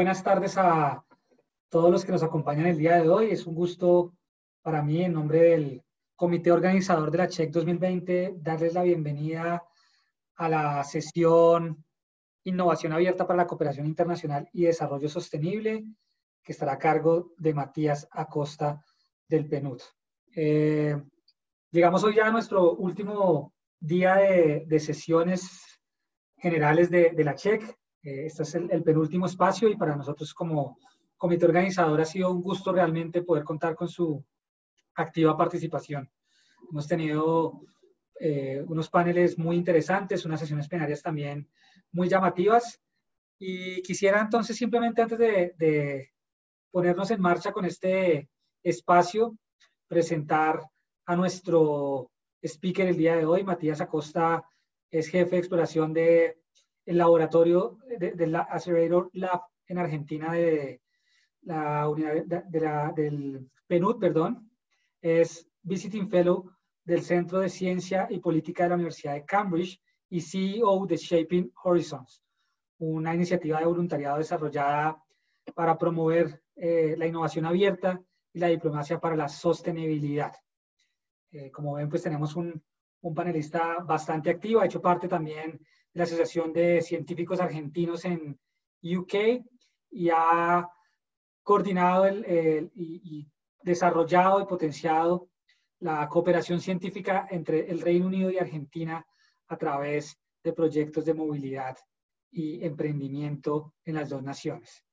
buenas tardes a todos los que nos acompañan el día de hoy. Es un gusto para mí, en nombre del comité organizador de la CHEC 2020, darles la bienvenida a la sesión Innovación Abierta para la Cooperación Internacional y Desarrollo Sostenible, que estará a cargo de Matías Acosta del PNUD. Eh, llegamos hoy ya a nuestro último día de, sesiones generales de, de la CHEC. Eh, este es el, penúltimo espacio y para nosotros como comité organizador ha sido un gusto realmente poder contar con su activa participación. Hemos tenido eh, unos paneles muy interesantes, unas sesiones plenarias también muy llamativas y quisiera entonces simplemente antes de ponernos en marcha con este espacio, presentar a nuestro speaker el día de hoy. Matías Acosta es jefe de exploración de el laboratorio del de la Accelerator Lab en Argentina de la, unidad de la, del PNUD, perdón, es Visiting Fellow del Centro de Ciencia y Política de la Universidad de Cambridge y CEO de Shaping Horizons, una iniciativa de voluntariado desarrollada para promover eh, la innovación abierta y la diplomacia para la sostenibilidad. Eh, como ven, pues tenemos un, un panelista bastante activo, ha hecho parte también la Asociación de Científicos Argentinos en UK y ha coordinado el, y, desarrollado y potenciado la cooperación científica entre el Reino Unido y Argentina a través de proyectos de movilidad y emprendimiento en las dos naciones.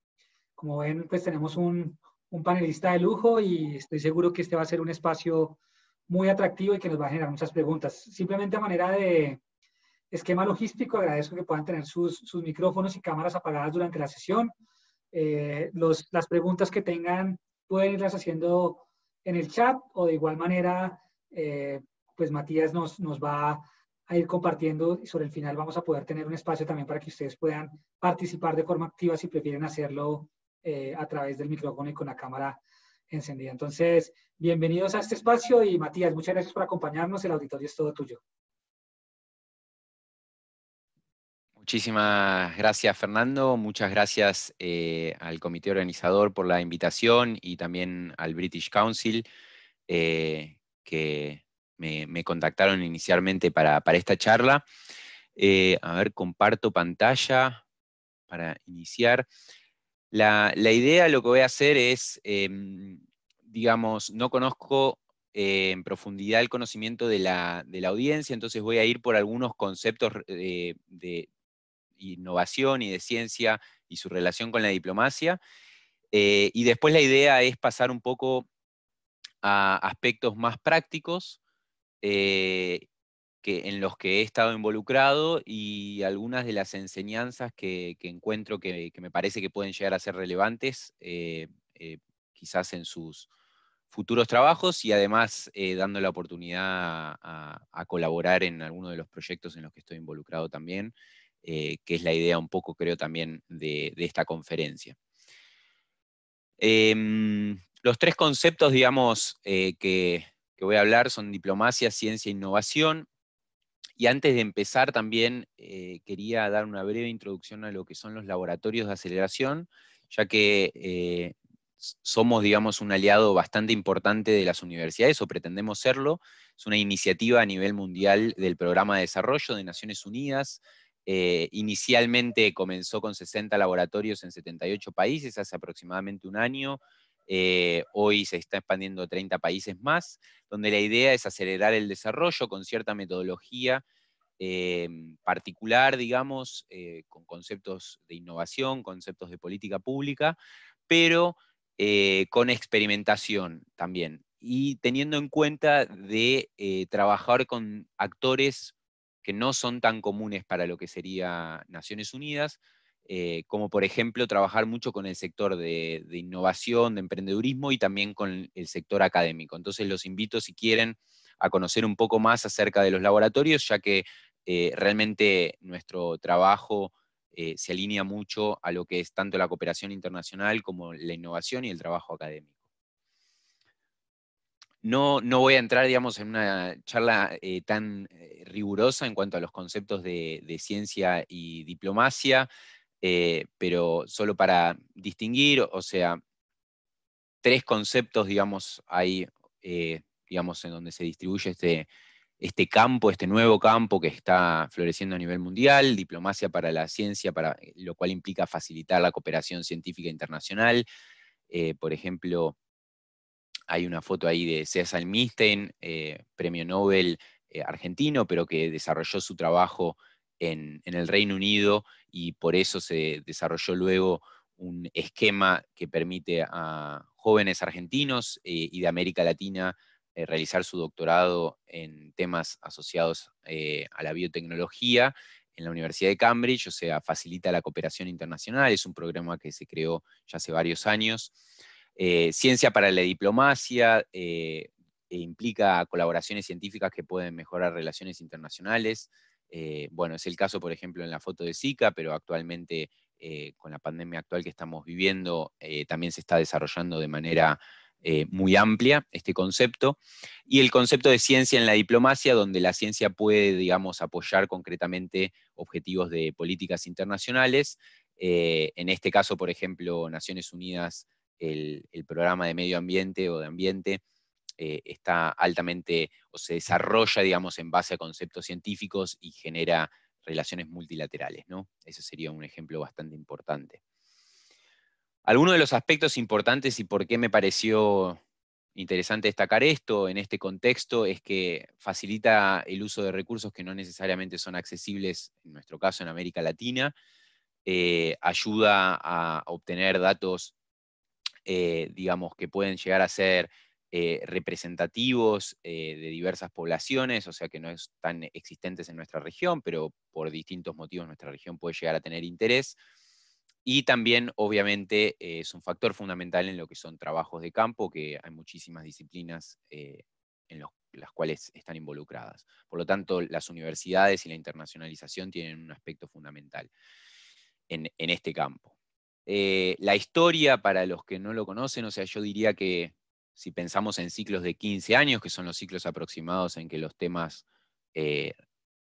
Como ven, pues tenemos un, un, panelista de lujo y estoy seguro que este va a ser un espacio muy atractivo y que nos va a generar muchas preguntas. Simplemente a manera de, esquema logístico, agradezco que puedan tener sus, micrófonos y cámaras apagadas durante la sesión. Eh, las preguntas que tengan pueden irlas haciendo en el chat o de igual manera, eh, pues Matías nos, va a ir compartiendo y sobre el final vamos a poder tener un espacio también para que ustedes puedan participar de forma activa si prefieren hacerlo eh, a través del micrófono y con la cámara encendida. Entonces, bienvenidos a este espacio y Matías, muchas gracias por acompañarnos. El auditorio es todo tuyo. Muchísimas gracias, Fernando. Muchas gracias eh, al comité organizador por la invitación y también al British Council eh, que me, contactaron inicialmente para, esta charla. Eh, a ver, comparto pantalla para iniciar. La, idea, lo que voy a hacer es, em, digamos, no conozco en profundidad el conocimiento de la, audiencia, entonces voy a ir por algunos conceptos de innovación y de ciencia y su relación con la diplomacia. Eh, y después la idea es pasar un poco a aspectos más prácticos eh, que, en los que he estado involucrado y algunas de las enseñanzas que, encuentro que, me parece que pueden llegar a ser relevantes, eh, quizás en sus futuros trabajos y además dando la oportunidad a, a, colaborar en algunos de los proyectos en los que estoy involucrado también. Eh, que es la idea un poco, creo, también de, esta conferencia. Em, los tres conceptos, digamos, eh, que, que, voy a hablar son diplomacia, ciencia e innovación. Y antes de empezar también eh, quería dar una breve introducción a lo que son los laboratorios de aceleración, ya que somos, digamos, un aliado bastante importante de las universidades, o pretendemos serlo. Es una iniciativa a nivel mundial del Programa de Desarrollo de Naciones Unidas, eh, inicialmente comenzó con 60 laboratorios en 78 países hace aproximadamente un año. Eh, hoy se está expandiendo a 30 países más, donde la idea es acelerar el desarrollo con cierta metodología em, particular, digamos, eh, con conceptos de innovación, conceptos de política pública, pero con experimentación también y teniendo en cuenta de trabajar con actores que no son tan comunes para lo que sería Naciones Unidas, eh, como por ejemplo trabajar mucho con el sector de, innovación, de emprendedurismo y también con el sector académico. Entonces los invito si quieren a conocer un poco más acerca de los laboratorios, ya que eh, realmente nuestro trabajo eh, se alinea mucho a lo que es tanto la cooperación internacional como la innovación y el trabajo académico. No, voy a entrar, digamos, en una charla eh, tan eh, rigurosa en cuanto a los conceptos de, ciencia y diplomacia, eh, pero solo para distinguir, o sea, tres conceptos, digamos, hay, digamos, en donde se distribuye este, este campo, este nuevo campo que está floreciendo a nivel mundial, diplomacia para la ciencia, para, lo cual implica facilitar la cooperación científica internacional, por ejemplo, hay una foto ahí de César Milstein, eh, premio Nobel eh, argentino, pero que desarrolló su trabajo en, el Reino Unido y por eso se desarrolló luego un esquema que permite a jóvenes argentinos eh, y de América Latina realizar su doctorado en temas asociados a la biotecnología en la Universidad de Cambridge, o sea, facilita la cooperación internacional, es un programa que se creó ya hace varios años eh, ciencia para la diplomacia eh, e implica colaboraciones científicas que pueden mejorar relaciones internacionales. Eh, bueno, es el caso, por ejemplo, en la foto de Zika, pero actualmente con la pandemia actual que estamos viviendo, también se está desarrollando de manera muy amplia este concepto. Y el concepto de ciencia en la diplomacia, donde la ciencia puede, digamos, apoyar concretamente objetivos de políticas internacionales. en este caso, por ejemplo, Naciones Unidas el, programa de medio ambiente o de ambiente eh, está altamente o se desarrolla, digamos, en base a conceptos científicos y genera relaciones multilaterales. ¿no? Ese sería un ejemplo bastante importante. Algunos de los aspectos importantes y por qué me pareció interesante destacar esto en este contexto es que facilita el uso de recursos que no necesariamente son accesibles, en nuestro caso en América Latina, eh, ayuda a obtener datos eh, digamos, que pueden llegar a ser eh, representativos eh, de diversas poblaciones, o sea que no están existentes en nuestra región, pero por distintos motivos nuestra región puede llegar a tener interés. Y también, obviamente, es un factor fundamental en lo que son trabajos de campo, que hay muchísimas disciplinas en las cuales están involucradas. Por lo tanto, las universidades y la internacionalización tienen un aspecto fundamental en este campo. Eh, la historia, para los que no lo conocen, o sea, yo diría que si pensamos en ciclos de 15 años, que son los ciclos aproximados en que los temas eh,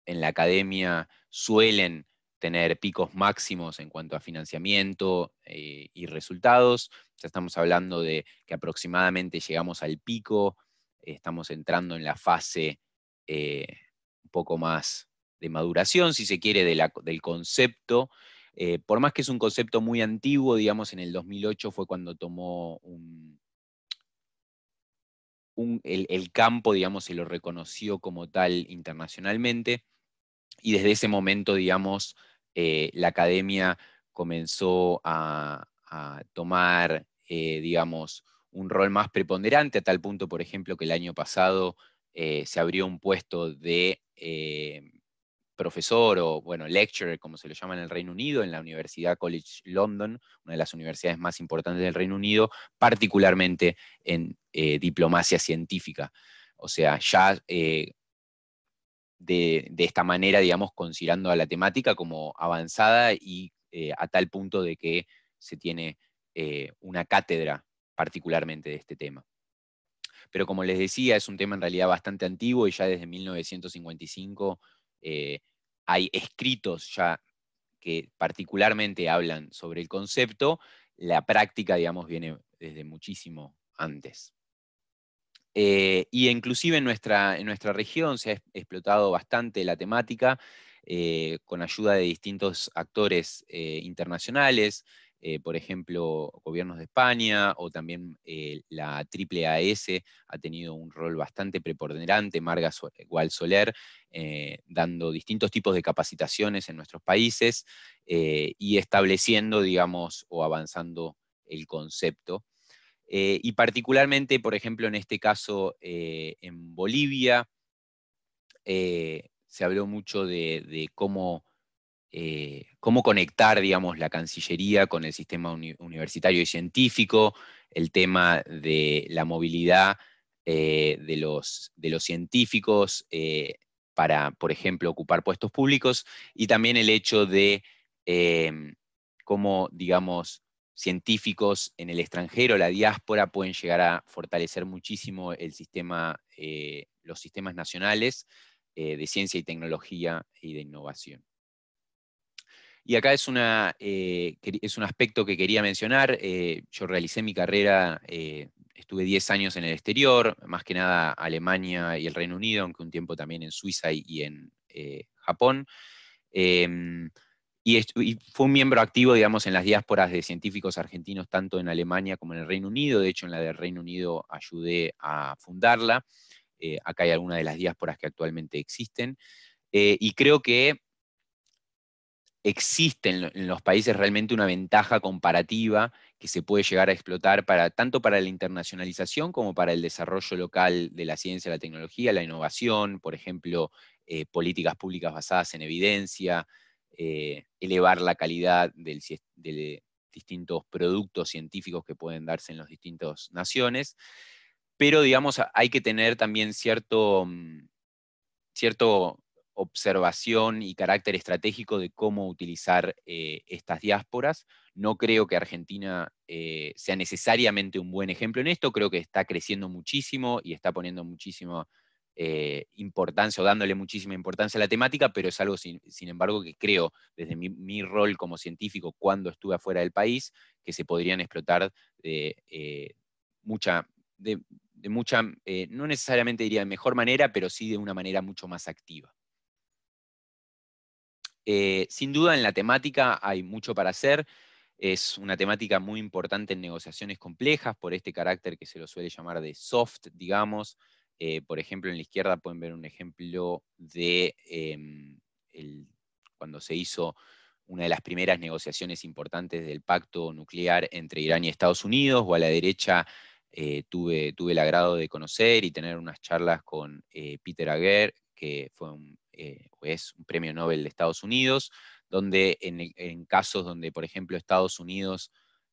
en la academia suelen tener picos máximos en cuanto a financiamiento eh, y resultados. Ya estamos hablando de que aproximadamente llegamos al pico, estamos entrando en la fase un poco más de maduración, si se quiere, del concepto, eh, por más que es un concepto muy antiguo, digamos, en el 2008 fue cuando tomó un, el, campo, digamos, se lo reconoció como tal internacionalmente, y desde ese momento, digamos, eh, la academia comenzó a, tomar, eh, digamos, un rol más preponderante, a tal punto, por ejemplo, que el año pasado se abrió un puesto de profesor o, bueno, lecturer, como se lo llama en el Reino Unido, en la Universidad College London, una de las universidades más importantes del Reino Unido, particularmente en eh, diplomacia científica. O sea, ya eh, de, esta manera, digamos, considerando a la temática como avanzada y eh, a tal punto de que se tiene una cátedra particularmente de este tema pero como les decía, es un tema en realidad bastante antiguo y ya desde 1955 eh, hay escritos ya que particularmente hablan sobre el concepto, la práctica, digamos, viene desde muchísimo antes. Eh, y inclusive en nuestra, región se ha explotado bastante la temática eh, con ayuda de distintos actores internacionales, eh, por ejemplo, gobiernos de España o también eh, la AAAS ha tenido un rol bastante preponderante, Marga Gual Soler, eh, dando distintos tipos de capacitaciones en nuestros países y estableciendo, digamos, o avanzando el concepto. y particularmente, por ejemplo, en este caso, en Bolivia, se habló mucho de cómo eh, cómo conectar, digamos, la Cancillería con el sistema universitario y científico, el tema de la movilidad eh, de, los, científicos eh, para, por ejemplo, ocupar puestos públicos, y también el hecho de em, cómo, digamos, científicos en el extranjero, la diáspora, pueden llegar a fortalecer muchísimo el sistema, los sistemas nacionales de ciencia y tecnología y de innovación. Y acá es, una, eh, es un aspecto que quería mencionar. Eh, yo realicé mi carrera, eh, estuve 10 años en el exterior, más que nada Alemania y el Reino Unido, aunque un tiempo también en Suiza y, en Japón. Em, y, y, fue un miembro activo, digamos, en las diásporas de científicos argentinos, tanto en Alemania como en el Reino Unido. De hecho, en la del Reino Unido ayudé a fundarla. acá hay algunas de las diásporas que actualmente existen. y creo que existe en, los países realmente una ventaja comparativa que se puede llegar a explotar para, tanto para la internacionalización como para el desarrollo local de la ciencia, la tecnología, la innovación, por ejemplo, eh, políticas públicas basadas en evidencia, eh, elevar la calidad de distintos productos científicos que pueden darse en las distintas naciones. Pero, digamos, hay que tener también cierto, mm, cierto observación y carácter estratégico de cómo utilizar eh, estas diásporas. No creo que Argentina eh, sea necesariamente un buen ejemplo en esto, creo que está creciendo muchísimo y está poniendo muchísima eh, importancia o dándole muchísima importancia a la temática, pero es algo, sin, embargo, que creo desde mi, rol como científico cuando estuve afuera del país, que se podrían explotar de mucha... de mucha, no necesariamente diría de mejor manera, pero sí de una manera mucho más activa. Eh, sin duda en la temática hay mucho para hacer. Es una temática muy importante en negociaciones complejas por este carácter que se lo suele llamar de soft, digamos. Eh, por ejemplo, en la izquierda pueden ver un ejemplo de em, cuando se hizo una de las primeras negociaciones importantes del pacto nuclear entre Irán y Estados Unidos, o a la derecha eh, tuve, tuve, el agrado de conocer y tener unas charlas con Peter Aguer, que fue un eh, es un premio Nobel de Estados Unidos, donde en, casos donde, por ejemplo, Estados Unidos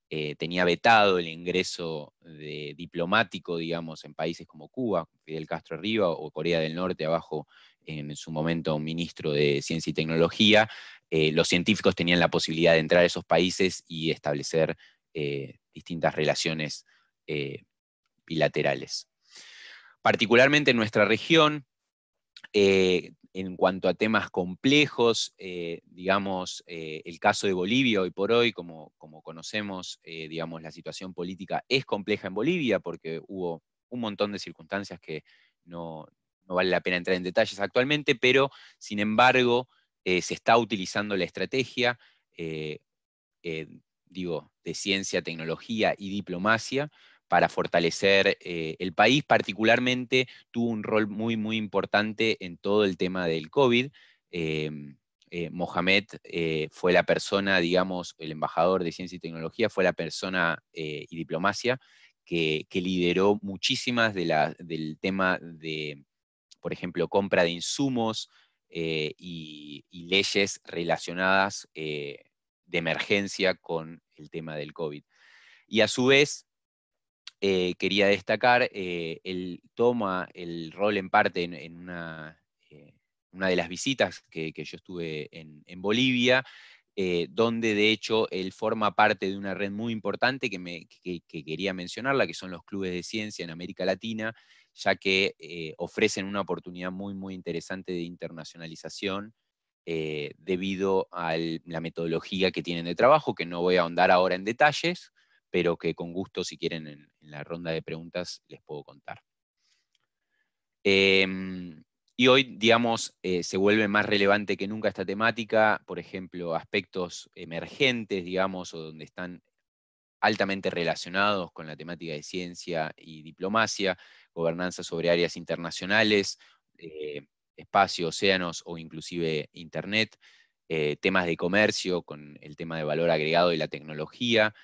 eh, tenía vetado el ingreso de, diplomático, digamos, en países como Cuba, Fidel Castro arriba, o Corea del Norte abajo, en su momento un ministro de Ciencia y Tecnología, eh, los científicos tenían la posibilidad de entrar a esos países y establecer distintas relaciones bilaterales. Particularmente en nuestra región, en cuanto a temas complejos, eh, digamos, eh, el caso de Bolivia hoy por hoy, como, conocemos, eh, digamos, la situación política es compleja en Bolivia porque hubo un montón de circunstancias que no, no vale la pena entrar en detalles actualmente, pero sin embargo se está utilizando la estrategia, digo, de ciencia, tecnología y diplomacia para fortalecer eh, el país. Particularmente tuvo un rol muy, muy importante en todo el tema del COVID. Em, eh, Mohamed eh, fue la persona, digamos, el embajador de ciencia y tecnología, fue la persona y diplomacia que, lideró muchísimas del tema de, por ejemplo, compra de insumos y, leyes relacionadas de emergencia con el tema del COVID. Y a su vez, eh, quería destacar, eh, él toma el rol en parte en, eh, una, de las visitas que, yo estuve en, Bolivia, donde de hecho él forma parte de una red muy importante que, me, quería mencionarla, que son los clubes de ciencia en América Latina, ya que ofrecen una oportunidad muy, muy interesante de internacionalización. debido a la metodología que tienen de trabajo, que no voy a ahondar ahora en detalles, pero que con gusto, si quieren, en, la ronda de preguntas les puedo contar. Em, y hoy, digamos, eh, se vuelve más relevante que nunca esta temática, por ejemplo, aspectos emergentes, digamos, o donde están altamente relacionados con la temática de ciencia y diplomacia, gobernanza sobre áreas internacionales, eh, espacio, océanos o inclusive Internet, eh, temas de comercio con el tema de valor agregado y la tecnología,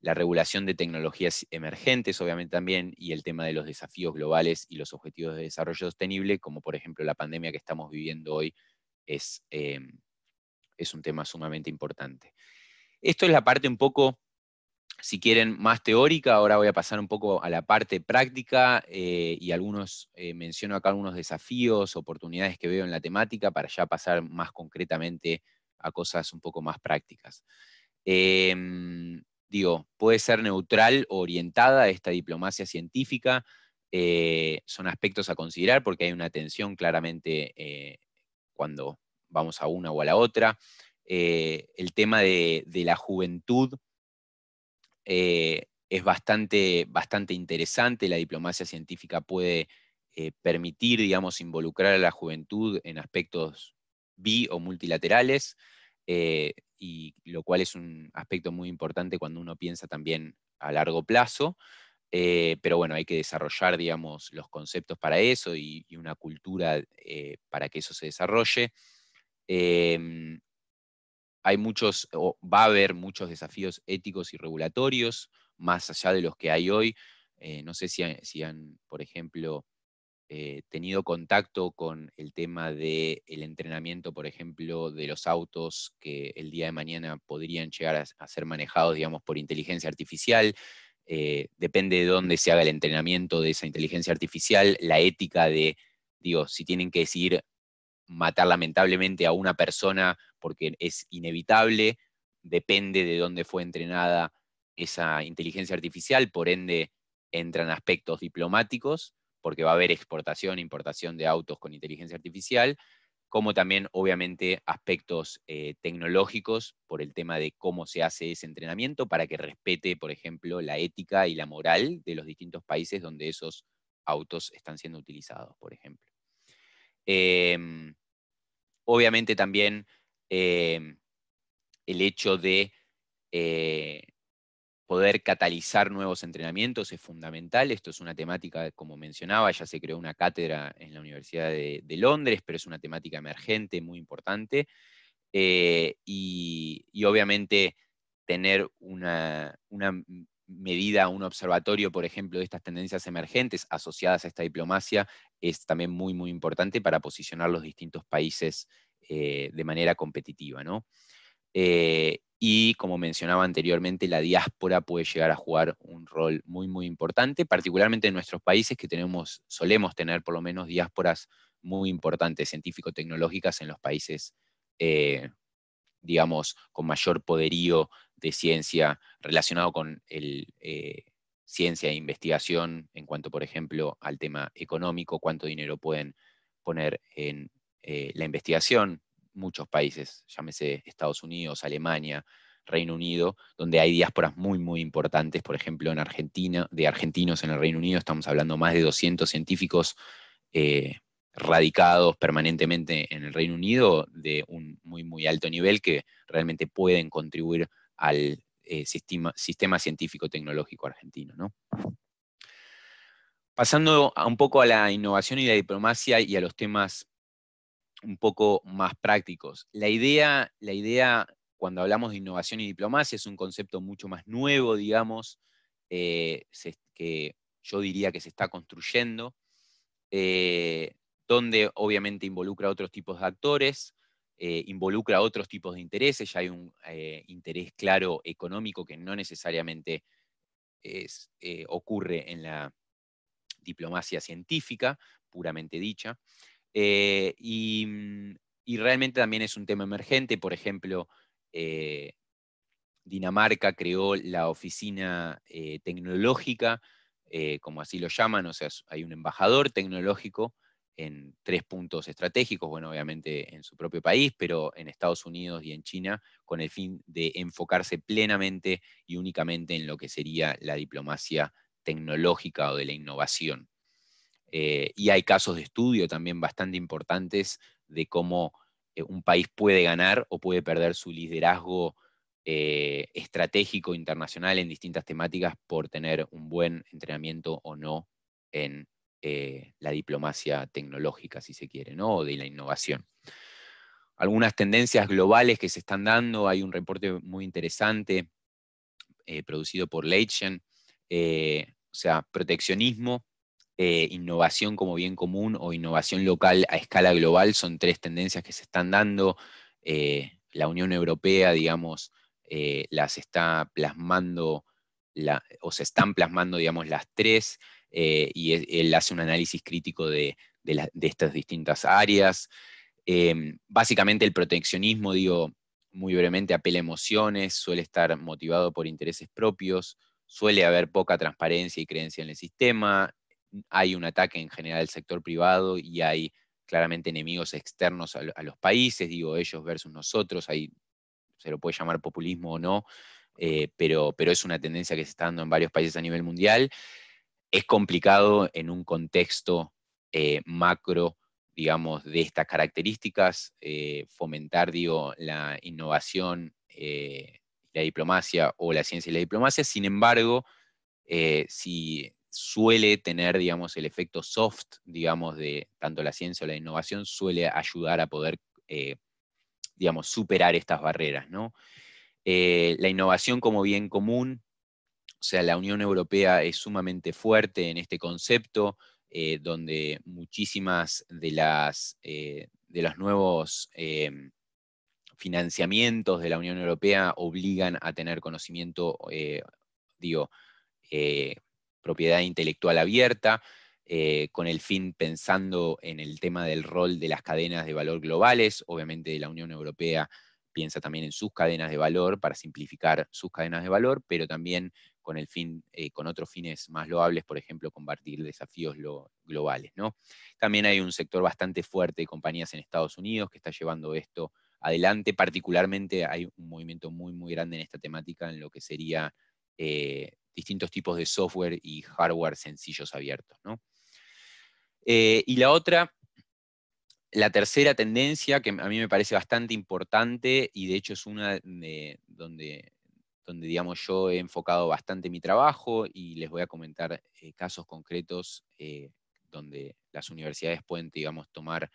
la regulación de tecnologías emergentes, obviamente también, y el tema de los desafíos globales y los objetivos de desarrollo sostenible, como por ejemplo la pandemia que estamos viviendo hoy, es, em, es un tema sumamente importante. Esto es la parte un poco, si quieren, más teórica. Ahora voy a pasar un poco a la parte práctica eh, y algunos, eh, menciono acá algunos desafíos, oportunidades que veo en la temática para ya pasar más concretamente a cosas un poco más prácticas. Em, digo, puede ser neutral o orientada a esta diplomacia científica, eh, son aspectos a considerar porque hay una tensión claramente eh, cuando vamos a una o a la otra. Eh, el tema de, la juventud es bastante, bastante interesante, la diplomacia científica puede permitir, digamos, involucrar a la juventud en aspectos bi o multilaterales y lo cual es un aspecto muy importante cuando uno piensa también a largo plazo. Eh, pero bueno, hay que desarrollar, digamos, los conceptos para eso y, una cultura eh, para que eso se desarrolle. Em, hay muchos, va a haber muchos desafíos éticos y regulatorios, más allá de los que hay hoy. Eh, no sé si, si han, por ejemplo, eh, tenido contacto con el tema del entrenamiento, por ejemplo, de los autos que el día de mañana podrían llegar a, ser manejados, digamos, por inteligencia artificial. Eh, depende de dónde se haga el entrenamiento de esa inteligencia artificial, la ética de, digo, si tienen que decir matar lamentablemente a una persona porque es inevitable, depende de dónde fue entrenada esa inteligencia artificial, por ende entran aspectos diplomáticos porque va a haber exportación, e importación de autos con inteligencia artificial, como también obviamente aspectos eh, tecnológicos por el tema de cómo se hace ese entrenamiento para que respete, por ejemplo, la ética y la moral de los distintos países donde esos autos están siendo utilizados, por ejemplo. Em, obviamente también em, el hecho de eh, poder catalizar nuevos entrenamientos es fundamental. Esto es una temática, como mencionaba, ya se creó una cátedra en la Universidad de, Londres, pero es una temática emergente, muy importante. Eh, y, obviamente tener una, medida, un observatorio, por ejemplo, de estas tendencias emergentes asociadas a esta diplomacia es también muy, muy importante para posicionar los distintos países eh, de manera competitiva. ¿no? Eh, y como mencionaba anteriormente, la diáspora puede llegar a jugar un rol muy, muy importante, particularmente en nuestros países que tenemos, solemos tener por lo menos diásporas muy importantes, científico-tecnológicas en los países, eh, digamos, con mayor poderío de ciencia relacionado con el, eh, ciencia e investigación en cuanto, por ejemplo, al tema económico, cuánto dinero pueden poner en eh, la investigación, muchos países, llámese Estados Unidos, Alemania, Reino Unido, donde hay diásporas muy, muy importantes, por ejemplo, en Argentina, de argentinos en el Reino Unido, estamos hablando más de 200 científicos eh, radicados permanentemente en el Reino Unido de un muy, muy alto nivel que realmente pueden contribuir al eh, sistema, científico-tecnológico argentino. ¿no? Pasando un poco a la innovación y la diplomacia y a los temas un poco más prácticos. La idea, la idea, cuando hablamos de innovación y diplomacia, es un concepto mucho más nuevo, digamos, eh, que yo diría que se está construyendo, eh, donde obviamente involucra otros tipos de actores, eh, involucra otros tipos de intereses, ya hay un interés claro económico que no necesariamente ocurre en la diplomacia científica, puramente dicha. Eh, mm, y, realmente también es un tema emergente. Por ejemplo, eh, Dinamarca creó la oficina eh, tecnológica, como así lo llaman, o sea, hay un embajador tecnológico en tres puntos estratégicos, bueno, obviamente en su propio país, pero en Estados Unidos y en China, con el fin de enfocarse plenamente y únicamente en lo que sería la diplomacia tecnológica o de la innovación. Eh, y hay casos de estudio también bastante importantes de cómo eh, un país puede ganar o puede perder su liderazgo eh, estratégico internacional en distintas temáticas por tener un buen entrenamiento o no en la diplomacia tecnológica, si se quiere, o de la innovación. Algunas tendencias globales que se están dando, hay un reporte muy interesante producido por Leichen, o sea, proteccionismo, eh, innovación como bien común o innovación local a escala global son tres tendencias que se están dando. Eh, la Unión Europea, digamos, eh, las está plasmando, o se están plasmando, digamos, las tres, y él hace un análisis crítico de, estas distintas áreas. Em, básicamente el proteccionismo, digo, muy brevemente, apela emociones, suele estar motivado por intereses propios, suele haber poca transparencia y creencia en el sistema, hay un ataque en general al sector privado y hay claramente enemigos externos a, los países, digo, ellos versus nosotros, ahí se lo puede llamar populismo o no, eh, pero, pero es una tendencia que se está dando en varios países a nivel mundial. Es complicado en un contexto eh, macro, digamos, de estas características, eh, fomentar, digo, la innovación, la diplomacia o la ciencia y la diplomacia. Sin embargo, si suele tener, digamos, el efecto soft, digamos, de tanto la ciencia o la innovación, suele ayudar a poder, eh, digamos, superar estas barreras, ¿no? Eh, la innovación como bien común, o sea, la Unión Europea es sumamente fuerte en este concepto, eh, donde muchísimas de las, de los nuevos financiamientos de la Unión Europea obligan a tener conocimiento, digo, propiedad intelectual abierta, eh, con el fin pensando en el tema del rol de las cadenas de valor globales. Obviamente la Unión Europea piensa también en sus cadenas de valor para simplificar sus cadenas de valor, pero también con, el fin, eh, con otros fines más loables, por ejemplo, compartir desafíos globales. ¿no? También hay un sector bastante fuerte de compañías en Estados Unidos que está llevando esto adelante. Particularmente hay un movimiento muy, muy grande en esta temática en lo que sería eh, distintos tipos de software y hardware sencillos abiertos. Eh, y la otra, la tercera tendencia que a mí me parece bastante importante y de hecho es una donde, donde digamos, yo he enfocado bastante mi trabajo y les voy a comentar eh, casos concretos eh, donde las universidades pueden digamos, tomar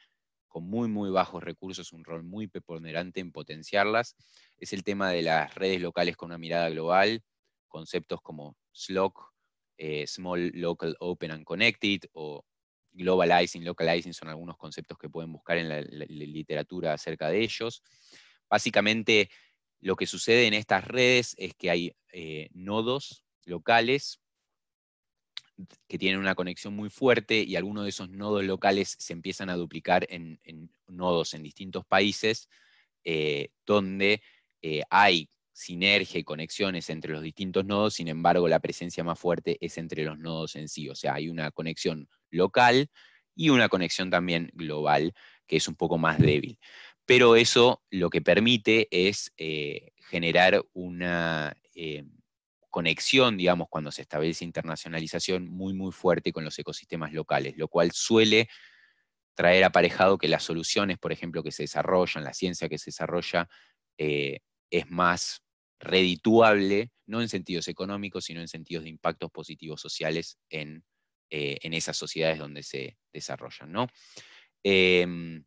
con muy, muy bajos recursos un rol muy preponderante en potenciarlas, es el tema de las redes locales con una mirada global conceptos como SLOC, eh, Small Local Open and Connected o Globalizing, Localizing son algunos conceptos que pueden buscar en la, literatura acerca de ellos. Básicamente, lo que sucede en estas redes es que hay eh, nodos locales que tienen una conexión muy fuerte y algunos de esos nodos locales se empiezan a duplicar en, nodos en distintos países eh, donde hay sinergia y conexiones entre los distintos nodos, sin embargo la presencia más fuerte es entre los nodos en sí, o sea, hay una conexión local y una conexión también global que es un poco más débil. Pero eso lo que permite es eh, generar una eh, conexión, digamos, cuando se establece internacionalización muy, muy fuerte con los ecosistemas locales, lo cual suele traer aparejado que las soluciones, por ejemplo, que se desarrollan, la ciencia que se desarrolla, eh, es más redituable, no en sentidos económicos, sino en sentidos de impactos positivos sociales en, eh, esas sociedades donde se desarrollan. ¿no? Em,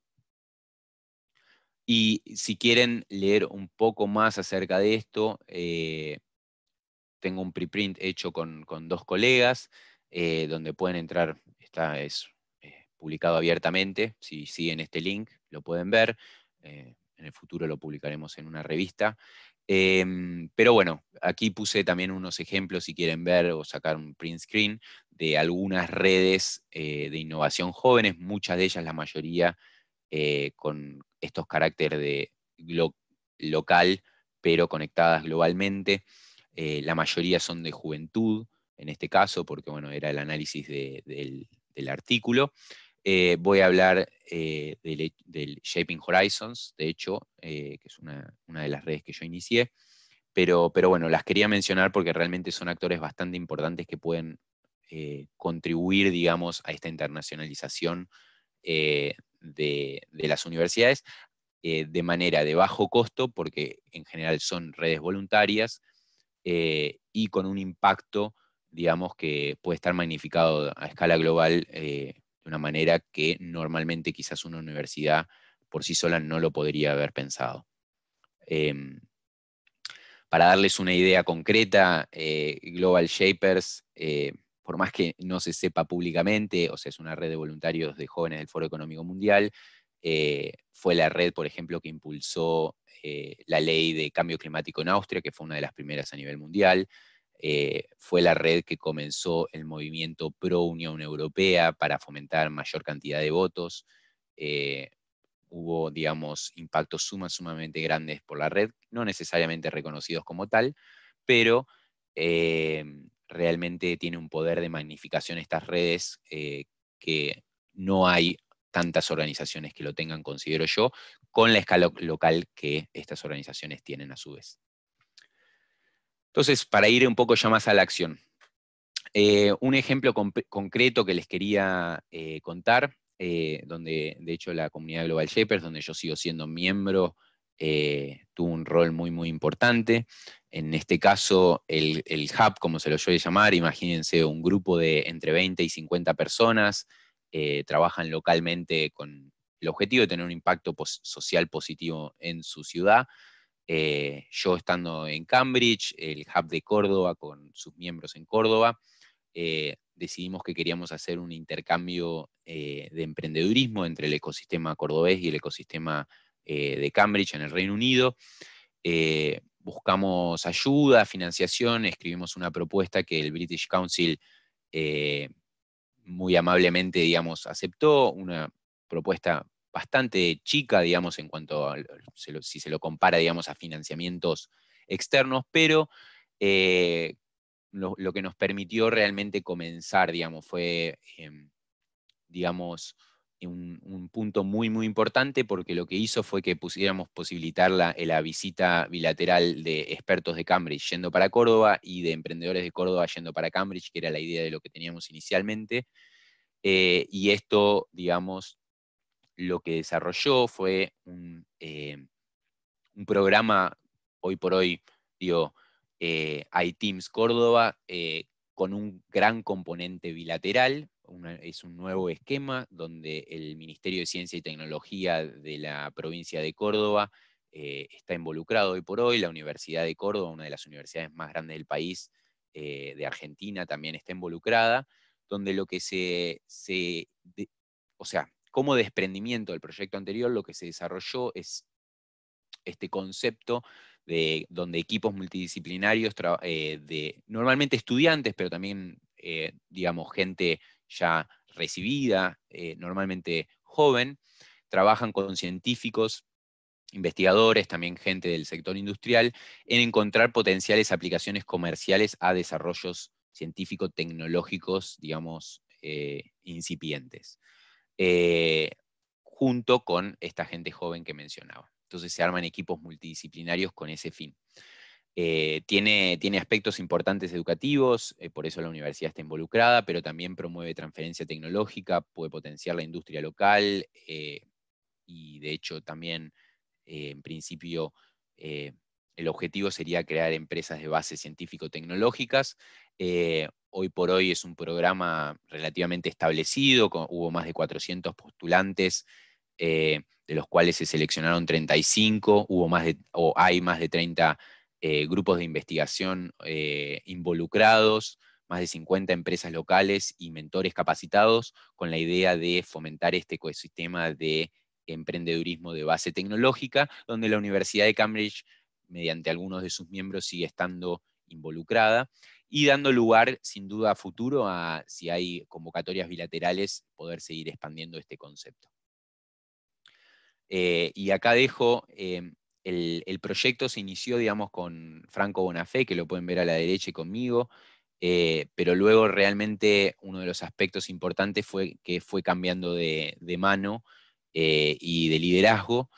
y si quieren leer un poco más acerca de esto, eh, tengo un preprint hecho con, dos colegas, eh, donde pueden entrar, está, es publicado abiertamente, si siguen este link lo pueden ver en el futuro lo publicaremos en una revista, Em, pero bueno, aquí puse también unos ejemplos si quieren ver o sacar un print screen de algunas redes eh, de innovación jóvenes, muchas de ellas, la mayoría, eh, con estos caracteres de local, pero conectadas globalmente. Eh, la mayoría son de juventud, en este caso, porque bueno, era el análisis del, artículo. Eh, voy a hablar eh, del, Shaping Horizons, de hecho, eh, que es una, de las redes que yo inicié. Pero, pero, bueno, las quería mencionar porque realmente son actores bastante importantes que pueden contribuir, digamos, a esta internacionalización de, de, las universidades de manera de bajo costo, porque en general son redes voluntarias y con un impacto, digamos, que puede estar magnificado a escala global de una manera que normalmente quizás una universidad por sí sola no lo podría haber pensado. Em, para darles una idea concreta, eh, Global Shapers, eh, por más que no se sepa públicamente, o sea, es una red de voluntarios de jóvenes del Foro Económico Mundial, eh, fue la red, por ejemplo, que impulsó la ley de cambio climático en Austria, que fue una de las primeras a nivel mundial. Eh, fue la red que comenzó el movimiento pro Unión Europea para fomentar mayor cantidad de votos. Eh, hubo, digamos, impactos sumamente grandes por la red, no necesariamente reconocidos como tal, pero eh, realmente tiene un poder de magnificación estas redes que no hay tantas organizaciones que lo tengan, considero yo, con la escala local que estas organizaciones tienen a su vez. Entonces, para ir un poco ya más a la acción, eh, un ejemplo concreto que les quería eh, contar, eh, donde de hecho la comunidad Global Shapers, donde yo sigo siendo miembro, tuvo un rol muy, muy importante. En este caso, el, hub, como se lo suele llamar, imagínense un grupo de entre 20 y 50 personas, trabajan localmente con el objetivo de tener un impacto social positivo en su ciudad eh, yo estando en Cambridge, el hub de Córdoba con sus miembros en Córdoba, eh, decidimos que queríamos hacer un intercambio eh, de emprendedurismo entre el ecosistema cordobés y el ecosistema de Cambridge en el Reino Unido. buscamos ayuda, financiación, escribimos una propuesta que el British Council muy amablemente, digamos, aceptó, una propuesta bastante chica, digamos, en cuanto a, si se lo compara, digamos, a financiamientos externos, pero eh, lo, que nos permitió realmente comenzar, digamos, fue, em, digamos, un, punto muy, muy importante porque lo que hizo fue que pusiéramos posibilitar la, visita bilateral de expertos de Cambridge yendo para Córdoba y de emprendedores de Córdoba yendo para Cambridge, que era la idea de lo que teníamos inicialmente. Eh, y esto, digamos, lo que desarrolló fue eh, un, programa, hoy por hoy, digo, iTeams eh, Córdoba, eh, con un gran componente bilateral. es un nuevo esquema donde el Ministerio de Ciencia y Tecnología de la provincia de Córdoba está involucrado hoy por hoy. La Universidad de Córdoba, una de las universidades más grandes del país, de Argentina, también está involucrada, donde lo que se, o sea, como desprendimiento del proyecto anterior, lo que se desarrolló es este concepto de donde equipos multidisciplinarios eh, de normalmente estudiantes, pero también, eh, digamos, gente ya recibida, eh, normalmente joven, trabajan con científicos, investigadores, también gente del sector industrial, en encontrar potenciales aplicaciones comerciales a desarrollos científico-tecnológicos, digamos, incipientes. Eh, junto con esta gente joven que mencionaba. Entonces se arman equipos multidisciplinarios con ese fin. Eh, tiene, tiene, aspectos importantes educativos, eh, por eso la universidad está involucrada, pero también promueve transferencia tecnológica, puede potenciar la industria local y de hecho también en principio el objetivo sería crear empresas de base científico-tecnológicas hoy por hoy es un programa relativamente establecido, hubo más de 400 postulantes, eh, de los cuales se seleccionaron 35, hubo más o hay más de 30 eh, grupos de investigación eh, involucrados, más de 50 empresas locales y mentores capacitados con la idea de fomentar este ecosistema de emprendedurismo de base tecnológica, donde la Universidad de Cambridge, mediante algunos de sus miembros, sigue estando involucrada y dando lugar, sin duda, a futuro a, si hay convocatorias bilaterales, poder seguir expandiendo este concepto. Eh, y acá dejo, eh, el, proyecto se inició, digamos, con Franco Bonafé, que lo pueden ver a la derecha y conmigo, eh, pero luego realmente uno de los aspectos importantes fue que fue cambiando de mano y de liderazgo,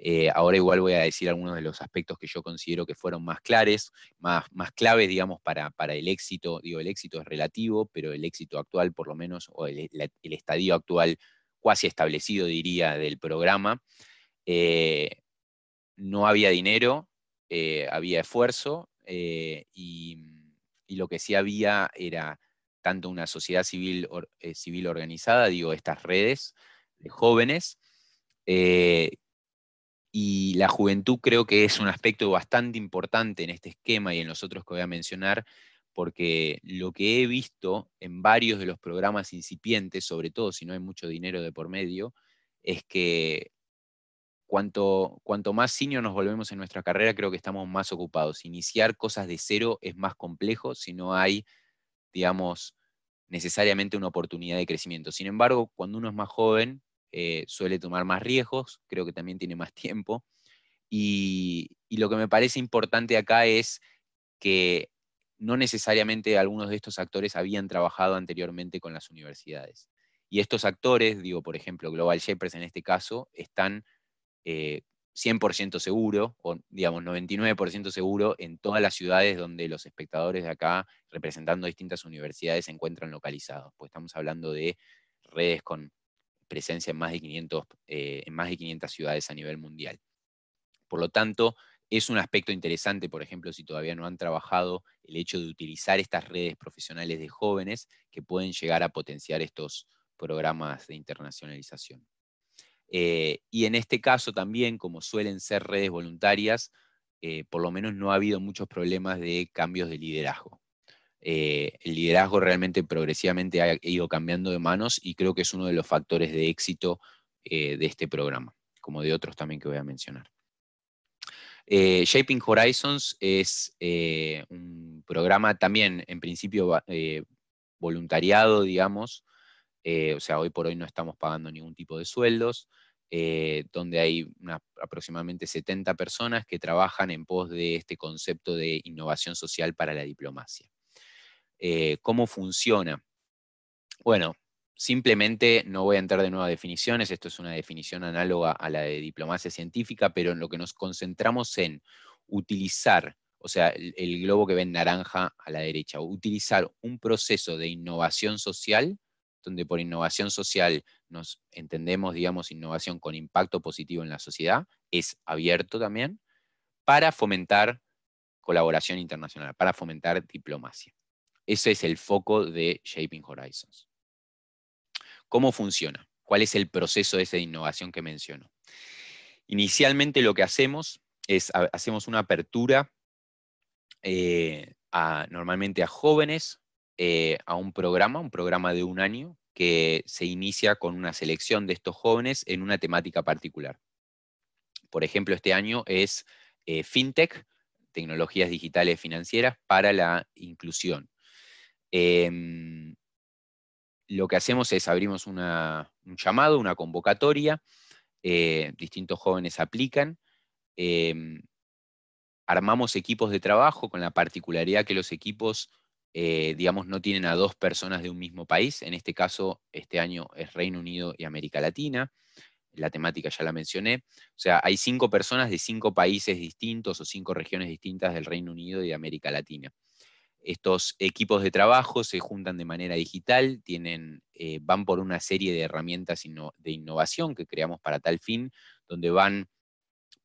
eh, ahora igual voy a decir algunos de los aspectos que yo considero que fueron más clares, más, más claves, digamos, para, el éxito. Digo, el éxito es relativo, pero el éxito actual, por lo menos, o el, estadio actual cuasi establecido, diría, del programa. Eh, no había dinero, eh, había esfuerzo, y, lo que sí había era tanto una sociedad civil, civil, organizada, digo, estas redes de jóvenes, eh, y la juventud creo que es un aspecto bastante importante en este esquema y en los otros que voy a mencionar, porque lo que he visto en varios de los programas incipientes, sobre todo si no hay mucho dinero de por medio, es que cuanto, más senior nos volvemos en nuestra carrera, creo que estamos más ocupados. Iniciar cosas de cero es más complejo si no hay, digamos, necesariamente una oportunidad de crecimiento. Sin embargo, cuando uno es más joven, eh, suele tomar más riesgos, creo que también tiene más tiempo. Y, lo que me parece importante acá es que no necesariamente algunos de estos actores habían trabajado anteriormente con las universidades. Y estos actores, digo, por ejemplo, Global Shapers en este caso, están 100% eh, seguro, o digamos 99% seguro, en todas las ciudades donde los espectadores de acá, representando distintas universidades, se encuentran localizados. Pues estamos hablando de redes con presencia en más de 500, eh, en más de 500 ciudades a nivel mundial. Por lo tanto, es un aspecto interesante, por ejemplo, si todavía no han trabajado, el hecho de utilizar estas redes profesionales de jóvenes que pueden llegar a potenciar estos programas de internacionalización. Eh, y en este caso también, como suelen ser redes voluntarias, eh, por lo menos no ha habido muchos problemas de cambios de liderazgo. Eh, el liderazgo realmente progresivamente ha ido cambiando de manos y creo que es uno de los factores de éxito eh, de este programa, como de otros también que voy a mencionar. Eh, Shaping Horizons es un programa también, en principio, voluntariado, digamos. o sea, hoy por hoy no estamos pagando ningún tipo de sueldos. donde hay aproximadamente 70 personas que trabajan en pos de este concepto de innovación social para la diplomacia. Eh, cómo funciona. Bueno, simplemente no voy a entrar de nuevas definiciones, esto es una definición análoga a la de diplomacia científica, pero en lo que nos concentramos en utilizar, o sea, el globo que ven naranja a la derecha, utilizar un proceso de innovación social, donde por innovación social nos entendemos, digamos, innovación con impacto positivo en la sociedad, es abierto también, para fomentar colaboración internacional, para fomentar diplomacia. Ese es el foco de Shaping Horizons. ¿Cómo funciona? ¿Cuál es el proceso de esa innovación que mencionó? Inicialmente lo que hacemos es, hacemos una apertura eh, normalmente a jóvenes, eh, a un programa, un programa de un año, que se inicia con una selección de estos jóvenes en una temática particular. Por ejemplo, este año es eh, FinTech, tecnologías digitales financieras para la inclusión. Em, lo que hacemos es abrimos un llamado, una convocatoria, eh, distintos jóvenes aplican, em, armamos equipos de trabajo con la particularidad que los equipos, eh, digamos, no tienen a dos personas de un mismo país, en este caso, este año es Reino Unido y América Latina, la temática ya la mencioné, o sea, hay cinco personas de cinco países distintos o cinco regiones distintas del Reino Unido y América Latina. Estos equipos de trabajo se juntan de manera digital, eh, van por una serie de herramientas de innovación que creamos para tal fin, donde van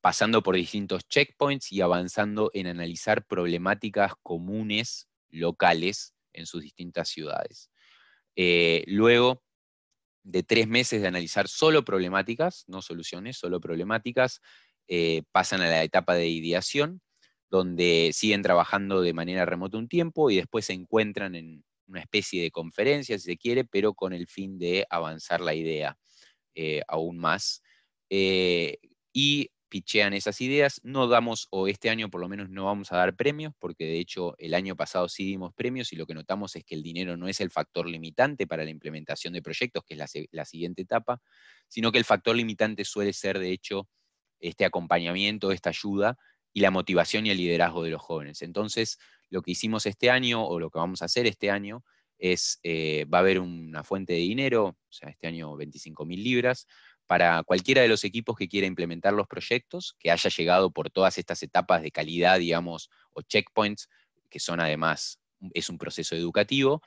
pasando por distintos checkpoints y avanzando en analizar problemáticas comunes locales en sus distintas ciudades. Eh, luego de tres meses de analizar solo problemáticas, no soluciones, solo problemáticas, eh, pasan a la etapa de ideación, donde siguen trabajando de manera remota un tiempo y después se encuentran en una especie de conferencia, si se quiere, pero con el fin de avanzar la idea eh, aún más. Eh, y pichean esas ideas. No damos, o este año por lo menos no vamos a dar premios, porque de hecho el año pasado sí dimos premios y lo que notamos es que el dinero no es el factor limitante para la implementación de proyectos, que es la, la siguiente etapa, sino que el factor limitante suele ser de hecho este acompañamiento, esta ayuda y la motivación y el liderazgo de los jóvenes. Entonces, lo que hicimos este año o lo que vamos a hacer este año es, eh, va a haber una fuente de dinero, o sea, este año 25.000 mil libras, para cualquiera de los equipos que quiera implementar los proyectos, que haya llegado por todas estas etapas de calidad, digamos, o checkpoints, que son además, es un proceso educativo,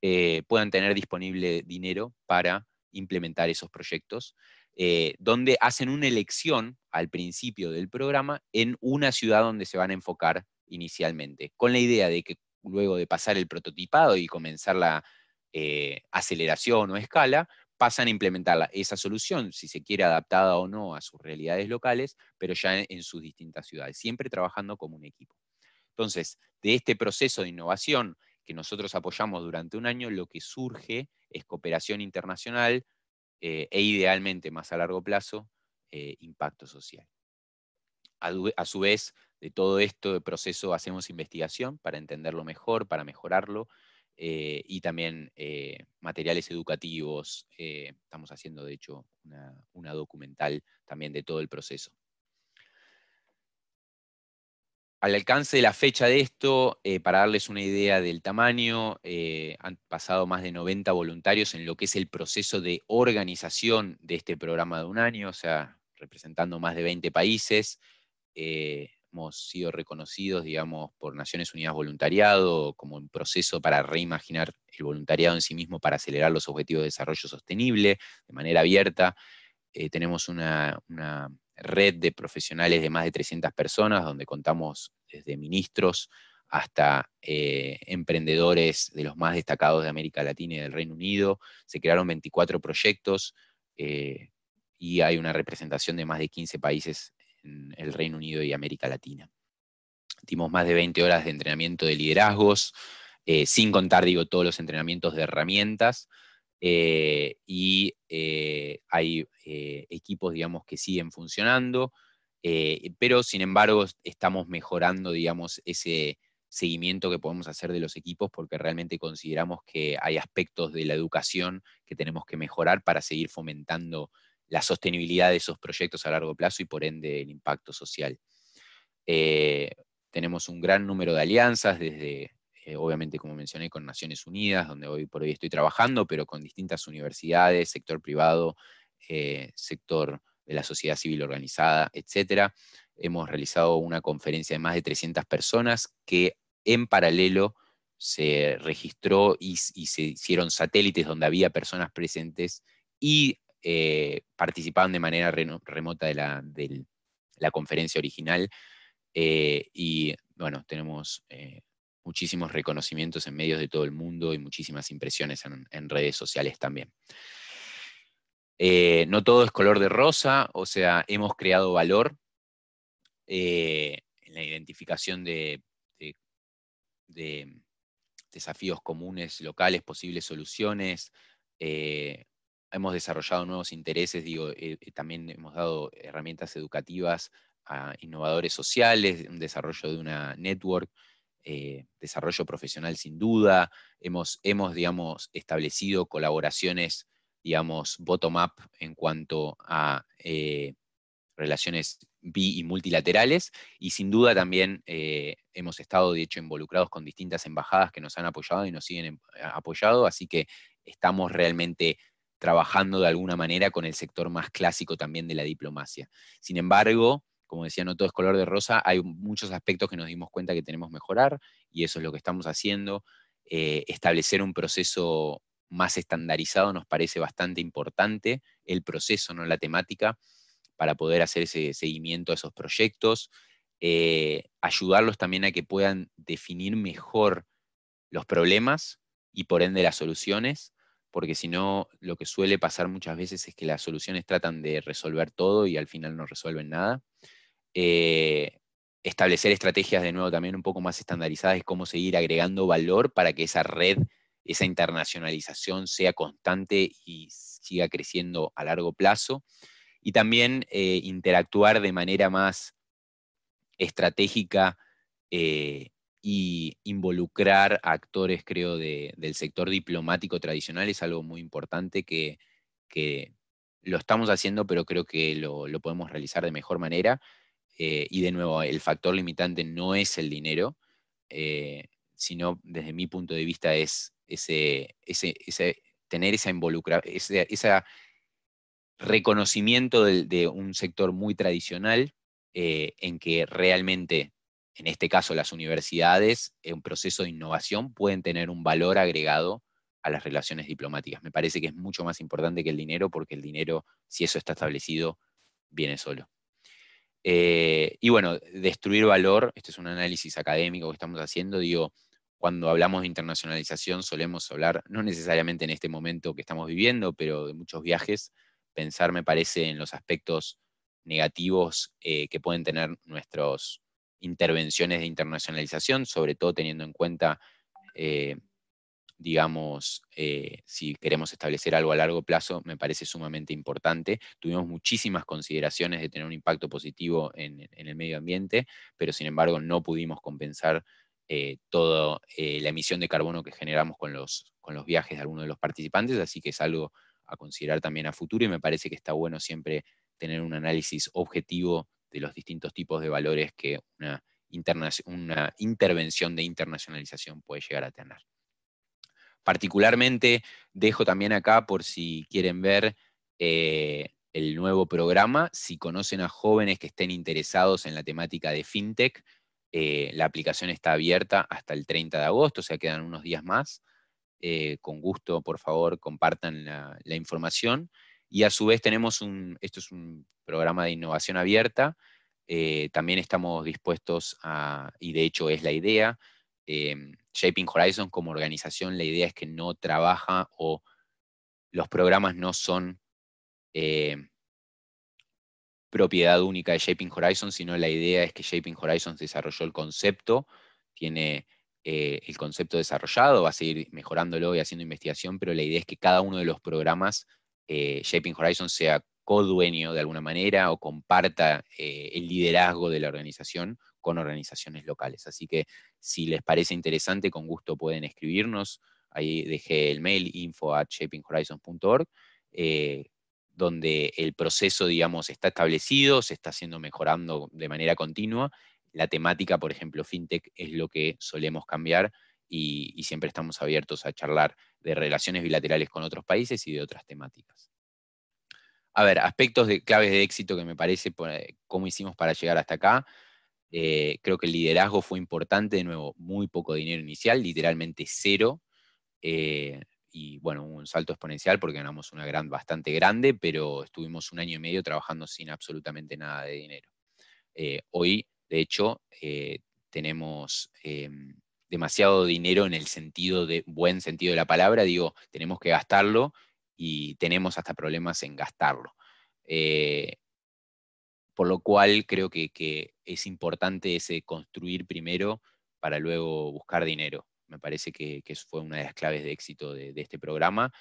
eh, puedan tener disponible dinero para implementar esos proyectos. Eh, donde hacen una elección al principio del programa en una ciudad donde se van a enfocar inicialmente, con la idea de que luego de pasar el prototipado y comenzar la eh, aceleración o escala, pasan a implementar esa solución, si se quiere adaptada o no a sus realidades locales, pero ya en sus distintas ciudades, siempre trabajando como un equipo. Entonces, de este proceso de innovación que nosotros apoyamos durante un año, lo que surge es cooperación internacional, eh, e idealmente más a largo plazo, eh, impacto social. A, su vez, de todo esto de proceso hacemos investigación para entenderlo mejor, para mejorarlo, eh, y también materiales educativos. estamos haciendo, de hecho, una documental también de todo el proceso al alcance de la fecha de esto, eh, para darles una idea del tamaño, eh, han pasado más de 90 voluntarios en lo que es el proceso de organización de este programa de un año, o sea, representando más de 20 países. Eh, hemos sido reconocidos, digamos, por Naciones Unidas Voluntariado como un proceso para reimaginar el voluntariado en sí mismo para acelerar los objetivos de desarrollo sostenible de manera abierta. tenemos una red de profesionales de más de 300 personas, donde contamos desde ministros hasta eh, emprendedores de los más destacados de América Latina y del Reino Unido. Se crearon 24 proyectos eh, y hay una representación de más de 15 países en el Reino Unido y América Latina. Dimos más de 20 horas de entrenamiento de liderazgos, eh, sin contar, digo, todos los entrenamientos de herramientas. Eh, y eh, hay eh, equipos, digamos, que siguen funcionando, pero sin embargo estamos mejorando, digamos, ese seguimiento que podemos hacer de los equipos porque realmente consideramos que hay aspectos de la educación que tenemos que mejorar para seguir fomentando la sostenibilidad de esos proyectos a largo plazo y por ende el impacto social. tenemos un gran número de alianzas, desde eh, obviamente como mencioné con Naciones Unidas, donde hoy por hoy estoy trabajando, pero con distintas universidades, sector privado, eh, sector de la sociedad civil organizada, etc. Hemos realizado una conferencia de más de 300 personas que en paralelo se registró y, se hicieron satélites donde había personas presentes y eh, participaban de manera remota de la, la conferencia original. y bueno, tenemos muchísimos reconocimientos en medios de todo el mundo y muchísimas impresiones en, redes sociales también. Eh, no todo es color de rosa, o sea, hemos creado valor eh, en la identificación de, desafíos comunes, locales, posibles soluciones. Eh, hemos desarrollado nuevos intereses, digo, también hemos dado herramientas educativas a innovadores sociales, un desarrollo de una network eh, desarrollo profesional sin duda, hemos, digamos, establecido colaboraciones, digamos, bottom-up en cuanto a eh, relaciones bi y multilaterales, y sin duda también eh, hemos estado, de hecho, involucrados con distintas embajadas que nos han apoyado y nos siguen em, apoyado, así que estamos realmente trabajando de alguna manera con el sector más clásico también de la diplomacia. Sin embargo, como decía, no todo es color de rosa, hay muchos aspectos que nos dimos cuenta que tenemos que mejorar y eso es lo que estamos haciendo. Eh, establecer un proceso más estandarizado nos parece bastante importante, el proceso, no la temática, para poder hacer ese seguimiento a esos proyectos, eh, ayudarlos también a que puedan definir mejor los problemas y por ende las soluciones, porque si no, lo que suele pasar muchas veces es que las soluciones tratan de resolver todo y al final no resuelven nada. Eh, establecer estrategias de nuevo también un poco más estandarizadas es cómo seguir agregando valor para que esa red, esa internacionalización sea constante y siga creciendo a largo plazo. Y también eh, interactuar de manera más estratégica e y involucrar actores, creo, del sector diplomático tradicional es algo muy importante que, lo estamos haciendo, pero creo que lo podemos realizar de mejor manera eh, y de nuevo, el factor limitante no es el dinero, eh, sino desde mi punto de vista es ese, tener esa involucra, ese reconocimiento de, un sector muy tradicional eh, en que realmente, en este caso las universidades, en un proceso de innovación pueden tener un valor agregado a las relaciones diplomáticas. Me parece que es mucho más importante que el dinero porque el dinero, si eso está establecido, viene solo. Eh, y bueno, destruir valor, este es un análisis académico que estamos haciendo, digo, cuando hablamos de internacionalización solemos hablar, no necesariamente en este momento que estamos viviendo, pero de muchos viajes, pensar me parece en los aspectos negativos eh, que pueden tener nuestras intervenciones de internacionalización, sobre todo teniendo en cuenta eh, digamos, eh, si queremos establecer algo a largo plazo, me parece sumamente importante. Tuvimos muchísimas consideraciones de tener un impacto positivo en, el medio ambiente, pero sin embargo no pudimos compensar eh, toda eh, la emisión de carbono que generamos con los, viajes de algunos de los participantes, así que es algo a considerar también a futuro y me parece que está bueno siempre tener un análisis objetivo de los distintos tipos de valores que una intervención de internacionalización puede llegar a tener. Particularmente dejo también acá por si quieren ver eh, el nuevo programa, si conocen a jóvenes que estén interesados en la temática de FinTech, eh, la aplicación está abierta hasta el 30 de agosto, o sea, quedan unos días más. Eh, con gusto, por favor, compartan la, información. Y a su vez tenemos un, esto es un programa de innovación abierta, también estamos dispuestos a, y de hecho es la idea, Em, Shaping Horizon como organización, la idea es que no trabaja o los programas no son em, propiedad única de Shaping Horizon sino la idea es que Shaping Horizons desarrolló el concepto, tiene eh, el concepto desarrollado, va a seguir mejorándolo y haciendo investigación, pero la idea es que cada uno de los programas eh, Shaping Horizon sea co-dueño de alguna manera o comparta eh, el liderazgo de la organización con organizaciones locales. Así que si les parece interesante, con gusto pueden escribirnos. Ahí dejé el mail info at shapinghorizons.org, eh, donde el proceso, digamos, está establecido, se está haciendo mejorando de manera continua. La temática, por ejemplo, fintech es lo que solemos cambiar y, y siempre estamos abiertos a charlar de relaciones bilaterales con otros países y de otras temáticas. A ver, aspectos de claves de éxito que me parece, pues, cómo hicimos para llegar hasta acá. Eh, creo que el liderazgo fue importante, de nuevo, muy poco dinero inicial, literalmente cero. Eh, y bueno, un salto exponencial porque ganamos una gran bastante grande, pero estuvimos un año y medio trabajando sin absolutamente nada de dinero. Eh, hoy, de hecho, tenemos em, demasiado dinero en el sentido de buen sentido de la palabra, digo, tenemos que gastarlo y tenemos hasta problemas en gastarlo por lo cual creo que, es importante ese construir primero para luego buscar dinero. Me parece que, eso fue una de las claves de éxito de, este programa.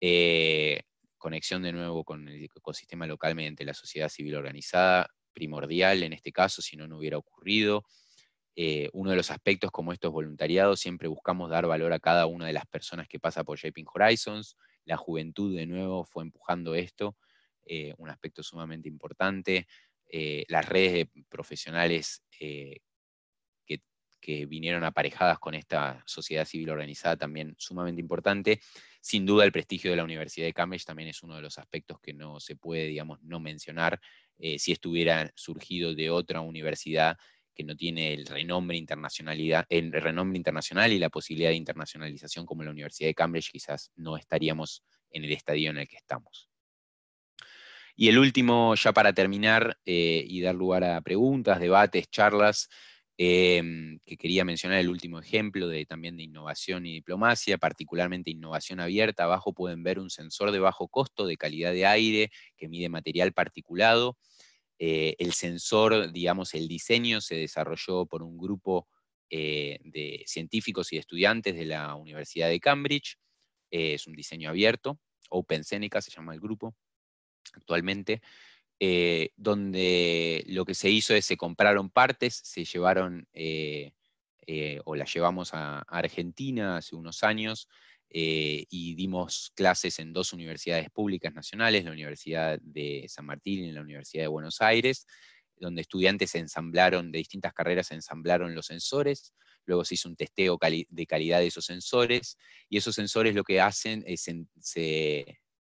Eh, conexión de nuevo con el ecosistema local mediante la sociedad civil organizada, primordial en este caso, si no, no hubiera ocurrido. Eh, uno de los aspectos como estos voluntariados, siempre buscamos dar valor a cada una de las personas que pasa por Shaping Horizons. La juventud de nuevo fue empujando esto, eh, un aspecto sumamente importante. Eh, las redes de profesionales eh, que, vinieron aparejadas con esta sociedad civil organizada también sumamente importante. Sin duda el prestigio de la Universidad de Cambridge también es uno de los aspectos que no se puede, digamos, no mencionar eh, si estuviera surgido de otra universidad que no tiene el renombre, internacionalidad, el renombre internacional y la posibilidad de internacionalización como la Universidad de Cambridge, quizás no estaríamos en el estadio en el que estamos. Y el último, ya para terminar eh, y dar lugar a preguntas, debates, charlas, em, que quería mencionar el último ejemplo de, también de innovación y diplomacia, particularmente innovación abierta. Abajo pueden ver un sensor de bajo costo de calidad de aire que mide material particulado. Eh, el sensor, digamos, el diseño se desarrolló por un grupo eh, de científicos y estudiantes de la Universidad de Cambridge. es un diseño abierto, Open se llama el grupo actualmente, eh, donde lo que se hizo es se compraron partes, se llevaron eh, eh, o las llevamos a, Argentina hace unos años y dimos clases en dos universidades públicas nacionales, la Universidad de San Martín y la Universidad de Buenos Aires, donde estudiantes ensamblaron, de distintas carreras ensamblaron los sensores, luego se hizo un testeo de calidad de esos sensores, y esos sensores lo que hacen es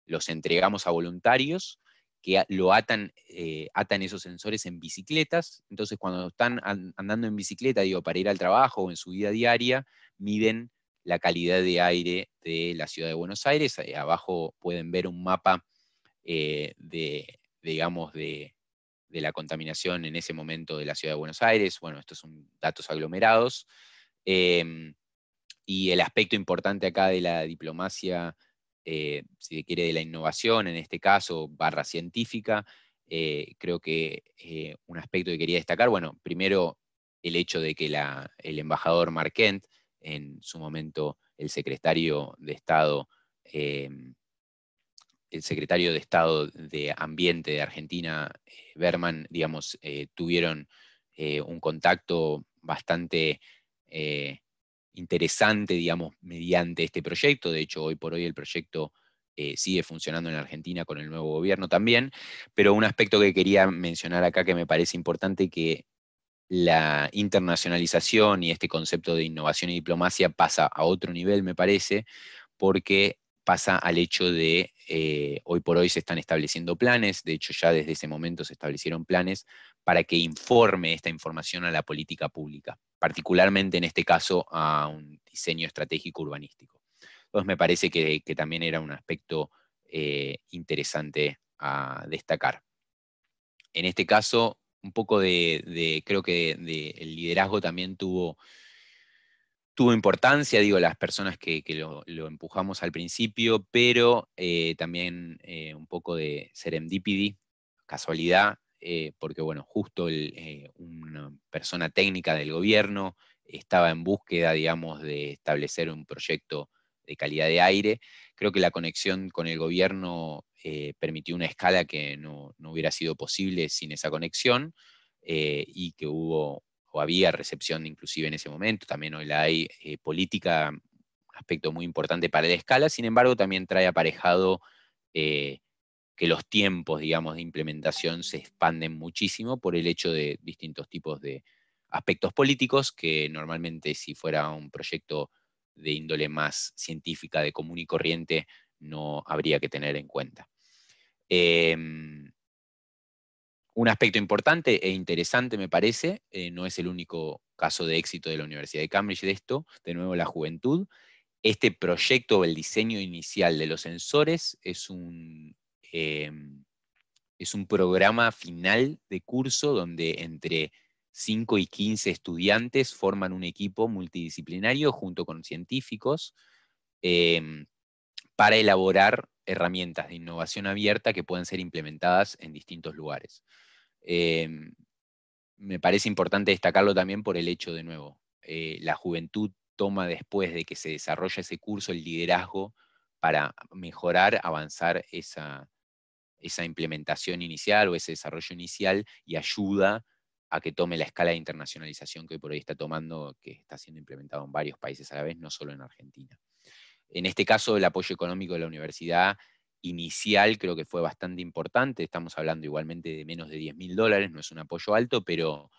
los entregamos a voluntarios que lo atan, eh, atan esos sensores en bicicletas. Entonces, cuando están andando en bicicleta, digo, para ir al trabajo o en su vida diaria, miden la calidad de aire de la ciudad de Buenos Aires. Eh, abajo pueden ver un mapa eh, de, digamos, de, de, la contaminación en ese momento de la ciudad de Buenos Aires. Bueno, estos son datos aglomerados. Em, y el aspecto importante acá de la diplomacia eh, si se quiere, de la innovación, en este caso, barra científica. Eh, creo que eh, un aspecto que quería destacar, bueno, primero el hecho de que la, el embajador Mark en su momento el secretario de Estado, el secretario de Estado de Ambiente de Argentina, Berman, digamos, tuvieron un contacto bastante interesante, digamos, mediante este proyecto. De hecho, hoy por hoy el proyecto eh, sigue funcionando en Argentina con el nuevo gobierno también. Pero un aspecto que quería mencionar acá que me parece importante que la internacionalización y este concepto de innovación y diplomacia pasa a otro nivel, me parece, porque pasa al hecho de eh, hoy por hoy se están estableciendo planes, de hecho ya desde ese momento se establecieron planes para que informe esta información a la política pública particularmente en este caso a un diseño estratégico urbanístico. Entonces me parece que, también era un aspecto eh, interesante a destacar. En este caso, un poco de, creo que el liderazgo también tuvo, tuvo importancia, digo, las personas que, lo, empujamos al principio, pero eh, también eh, un poco de serendipity, casualidad, eh, porque bueno, justo eh, una persona técnica del gobierno estaba en búsqueda, digamos, de establecer un proyecto de calidad de aire. Creo que la conexión con el gobierno eh, permitió una escala que no, hubiera sido posible sin esa conexión y que hubo o había recepción inclusive en ese momento. También hoy la hay política, aspecto muy importante para la escala. Sin embargo, también trae aparejado que los tiempos, digamos, de implementación se expanden muchísimo por el hecho de distintos tipos de aspectos políticos que normalmente si fuera un proyecto de índole más científica, de común y corriente, no habría que tener en cuenta. Em, un aspecto importante e interesante, me parece, eh, no es el único caso de éxito de la Universidad de Cambridge de esto, de nuevo la juventud. Este proyecto o el diseño inicial de los sensores es un Em, es un programa final de curso donde entre 5 y 15 estudiantes forman un equipo multidisciplinario junto con científicos em, para elaborar herramientas de innovación abierta que pueden ser implementadas en distintos lugares. Em, me parece importante destacarlo también por el hecho de nuevo, eh, la juventud toma después de que se desarrolla ese curso el liderazgo para mejorar, avanzar esa, esa implementación inicial o ese desarrollo inicial y ayuda a que tome la escala de internacionalización que hoy por hoy está tomando, que está siendo implementado en varios países a la vez, no solo en Argentina. En este caso, el apoyo económico de la universidad inicial creo que fue bastante importante. Estamos hablando igualmente de menos de 10 mil dólares, no es un apoyo alto, pero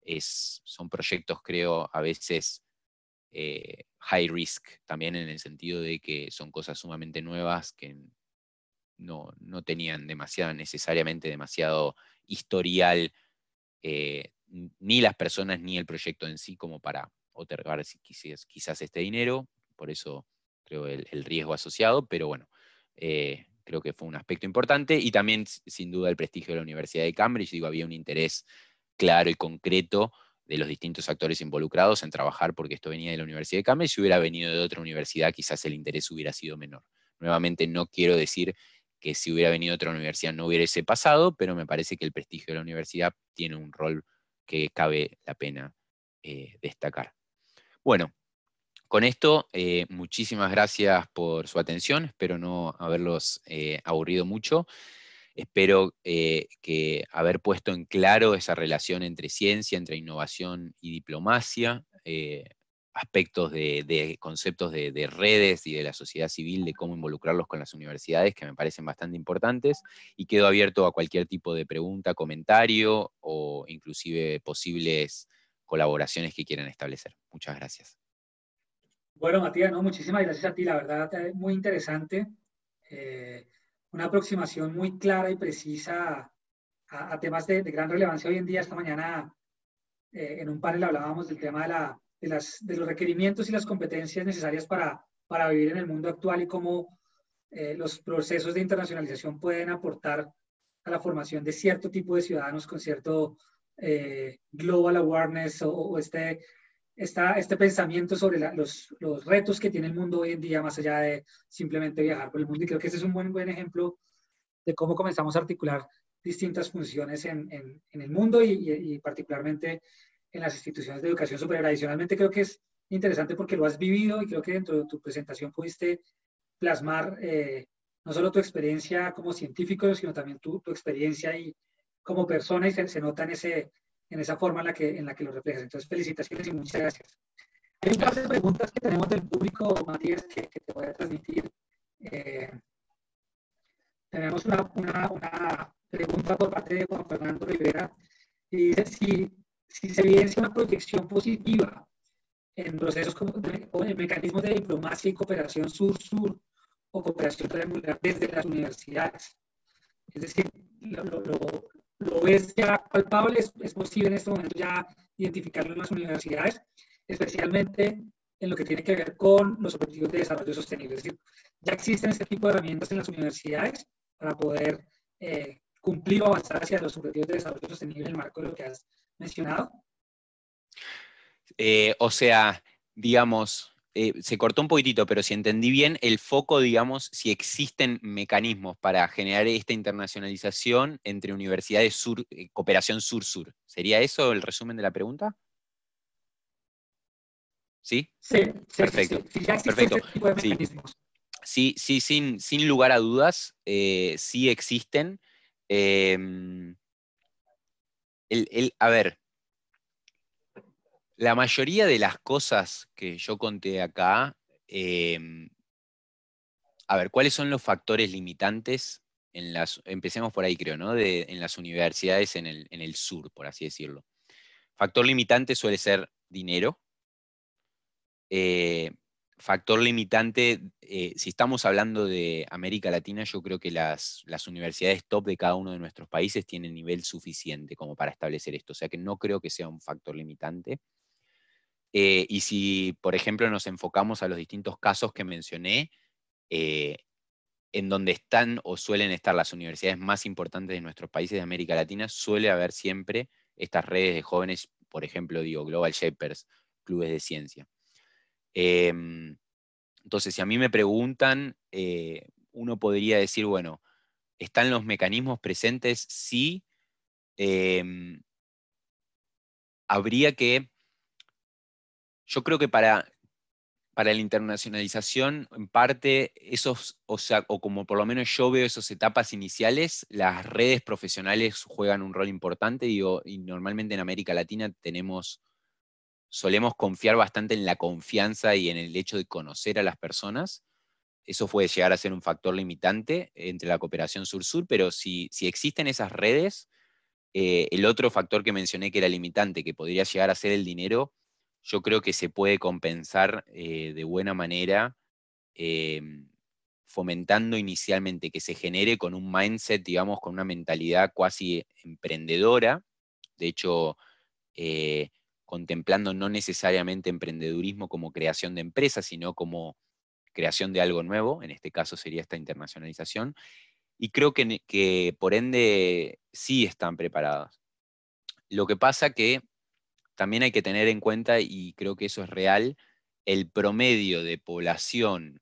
es, son proyectos, creo, a veces eh, high risk también en el sentido de que son cosas sumamente nuevas que no, tenían necesariamente demasiado historial, eh, ni las personas ni el proyecto en sí, como para otorgar quizás, este dinero. Por eso creo el, riesgo asociado, pero bueno, eh, creo que fue un aspecto importante. Y también, sin duda, el prestigio de la Universidad de Cambridge. Digo, había un interés claro y concreto de los distintos actores involucrados en trabajar porque esto venía de la Universidad de Cambridge. Si hubiera venido de otra universidad, quizás el interés hubiera sido menor. Nuevamente, no quiero decir que si hubiera venido otra universidad no hubiese pasado, pero me parece que el prestigio de la universidad tiene un rol que cabe la pena eh, destacar. Bueno, con esto, eh, muchísimas gracias por su atención, espero no haberlos eh, aburrido mucho, espero que haber puesto en claro esa relación entre ciencia, entre innovación y diplomacia, aspectos de, conceptos de, redes y de la sociedad civil, de cómo involucrarlos con las universidades, que me parecen bastante importantes, y quedo abierto a cualquier tipo de pregunta, comentario o inclusive posibles colaboraciones que quieran establecer. Muchas gracias. Bueno, Matías, no, muchísimas gracias a ti, la verdad, eh, muy interesante. Eh, una aproximación muy clara y precisa a, temas de, gran relevancia hoy en día. Esta mañana eh, en un panel hablábamos del tema de la de, los requerimientos y las competencias necesarias para, vivir en el mundo actual y cómo eh, los procesos de internacionalización pueden aportar a la formación de cierto tipo de ciudadanos con cierto eh, global awareness o, este, este pensamiento sobre los, retos que tiene el mundo hoy en día, más allá de simplemente viajar por el mundo. Y creo que ese es un buen, buen ejemplo de cómo comenzamos a articular distintas funciones en, el mundo y particularmente en las instituciones de educación superior. Adicionalmente, creo que es interesante porque lo has vivido y creo que dentro de tu presentación pudiste plasmar eh, no solo tu experiencia como científico, sino también tu, experiencia y como persona y se, nota en, ese, en esa forma en la, que, en la que lo reflejas. Entonces, felicitaciones y muchas gracias. Hay un par de preguntas que tenemos del público, Matías, que, te voy a transmitir. Eh, tenemos una, una pregunta por parte de Juan Fernando Rivera y dice si si se evidencia una proyección positiva en procesos como, o en mecanismos de diplomacia y cooperación sur-sur o cooperación triangular desde las universidades. Es decir, lo, lo, ves ya palpable, es, posible en este momento ya identificarlo en las universidades, especialmente en lo que tiene que ver con los objetivos de desarrollo sostenible. Es decir, ya existen este tipo de herramientas en las universidades para poder eh, cumplir o avanzar hacia los objetivos de desarrollo sostenible en el marco de lo que has mencionado? Eh, o sea, digamos, eh, se cortó un poquitito, pero si entendí bien, el foco, digamos, si existen mecanismos para generar esta internacionalización entre universidades sur, eh, cooperación sur-sur. ¿Sería eso el resumen de la pregunta? ¿Sí? Sí, sí perfecto. Sí, sí, sí, sin, lugar a dudas, sí existen a ver, la mayoría de las cosas que yo conté acá, em, a ver, ¿cuáles son los factores limitantes? En las, empecemos por ahí, creo, ¿no? en las universidades en el, en el sur, por así decirlo. Factor limitante suele ser dinero, eh, factor limitante, eh, si estamos hablando de América Latina, yo creo que las, universidades top de cada uno de nuestros países tienen nivel suficiente como para establecer esto, o sea que no creo que sea un factor limitante. Eh, y si, por ejemplo, nos enfocamos a los distintos casos que mencioné, eh, en donde están o suelen estar las universidades más importantes de nuestros países de América Latina, suele haber siempre estas redes de jóvenes, por ejemplo, digo, Global Shapers, clubes de ciencia. Em, entonces, si a mí me preguntan, eh, uno podría decir, bueno, ¿están los mecanismos presentes? Sí. Em, habría que, yo creo que para, para la internacionalización, en parte, esos, o, sea, o como por lo menos yo veo esas etapas iniciales, las redes profesionales juegan un rol importante, digo, y normalmente en América Latina tenemos solemos confiar bastante en la confianza y en el hecho de conocer a las personas. Eso puede llegar a ser un factor limitante entre la cooperación sur-sur, pero si, si, existen esas redes, eh, el otro factor que mencioné que era limitante, que podría llegar a ser el dinero, yo creo que se puede compensar eh, de buena manera, em, fomentando inicialmente que se genere con un mindset, digamos, con una mentalidad cuasi emprendedora. De hecho, eh, contemplando no necesariamente emprendedurismo como creación de empresas, sino como creación de algo nuevo, en este caso sería esta internacionalización, y creo que, que por ende sí están preparados. Lo que pasa que también hay que tener en cuenta, y creo que eso es real, el promedio de población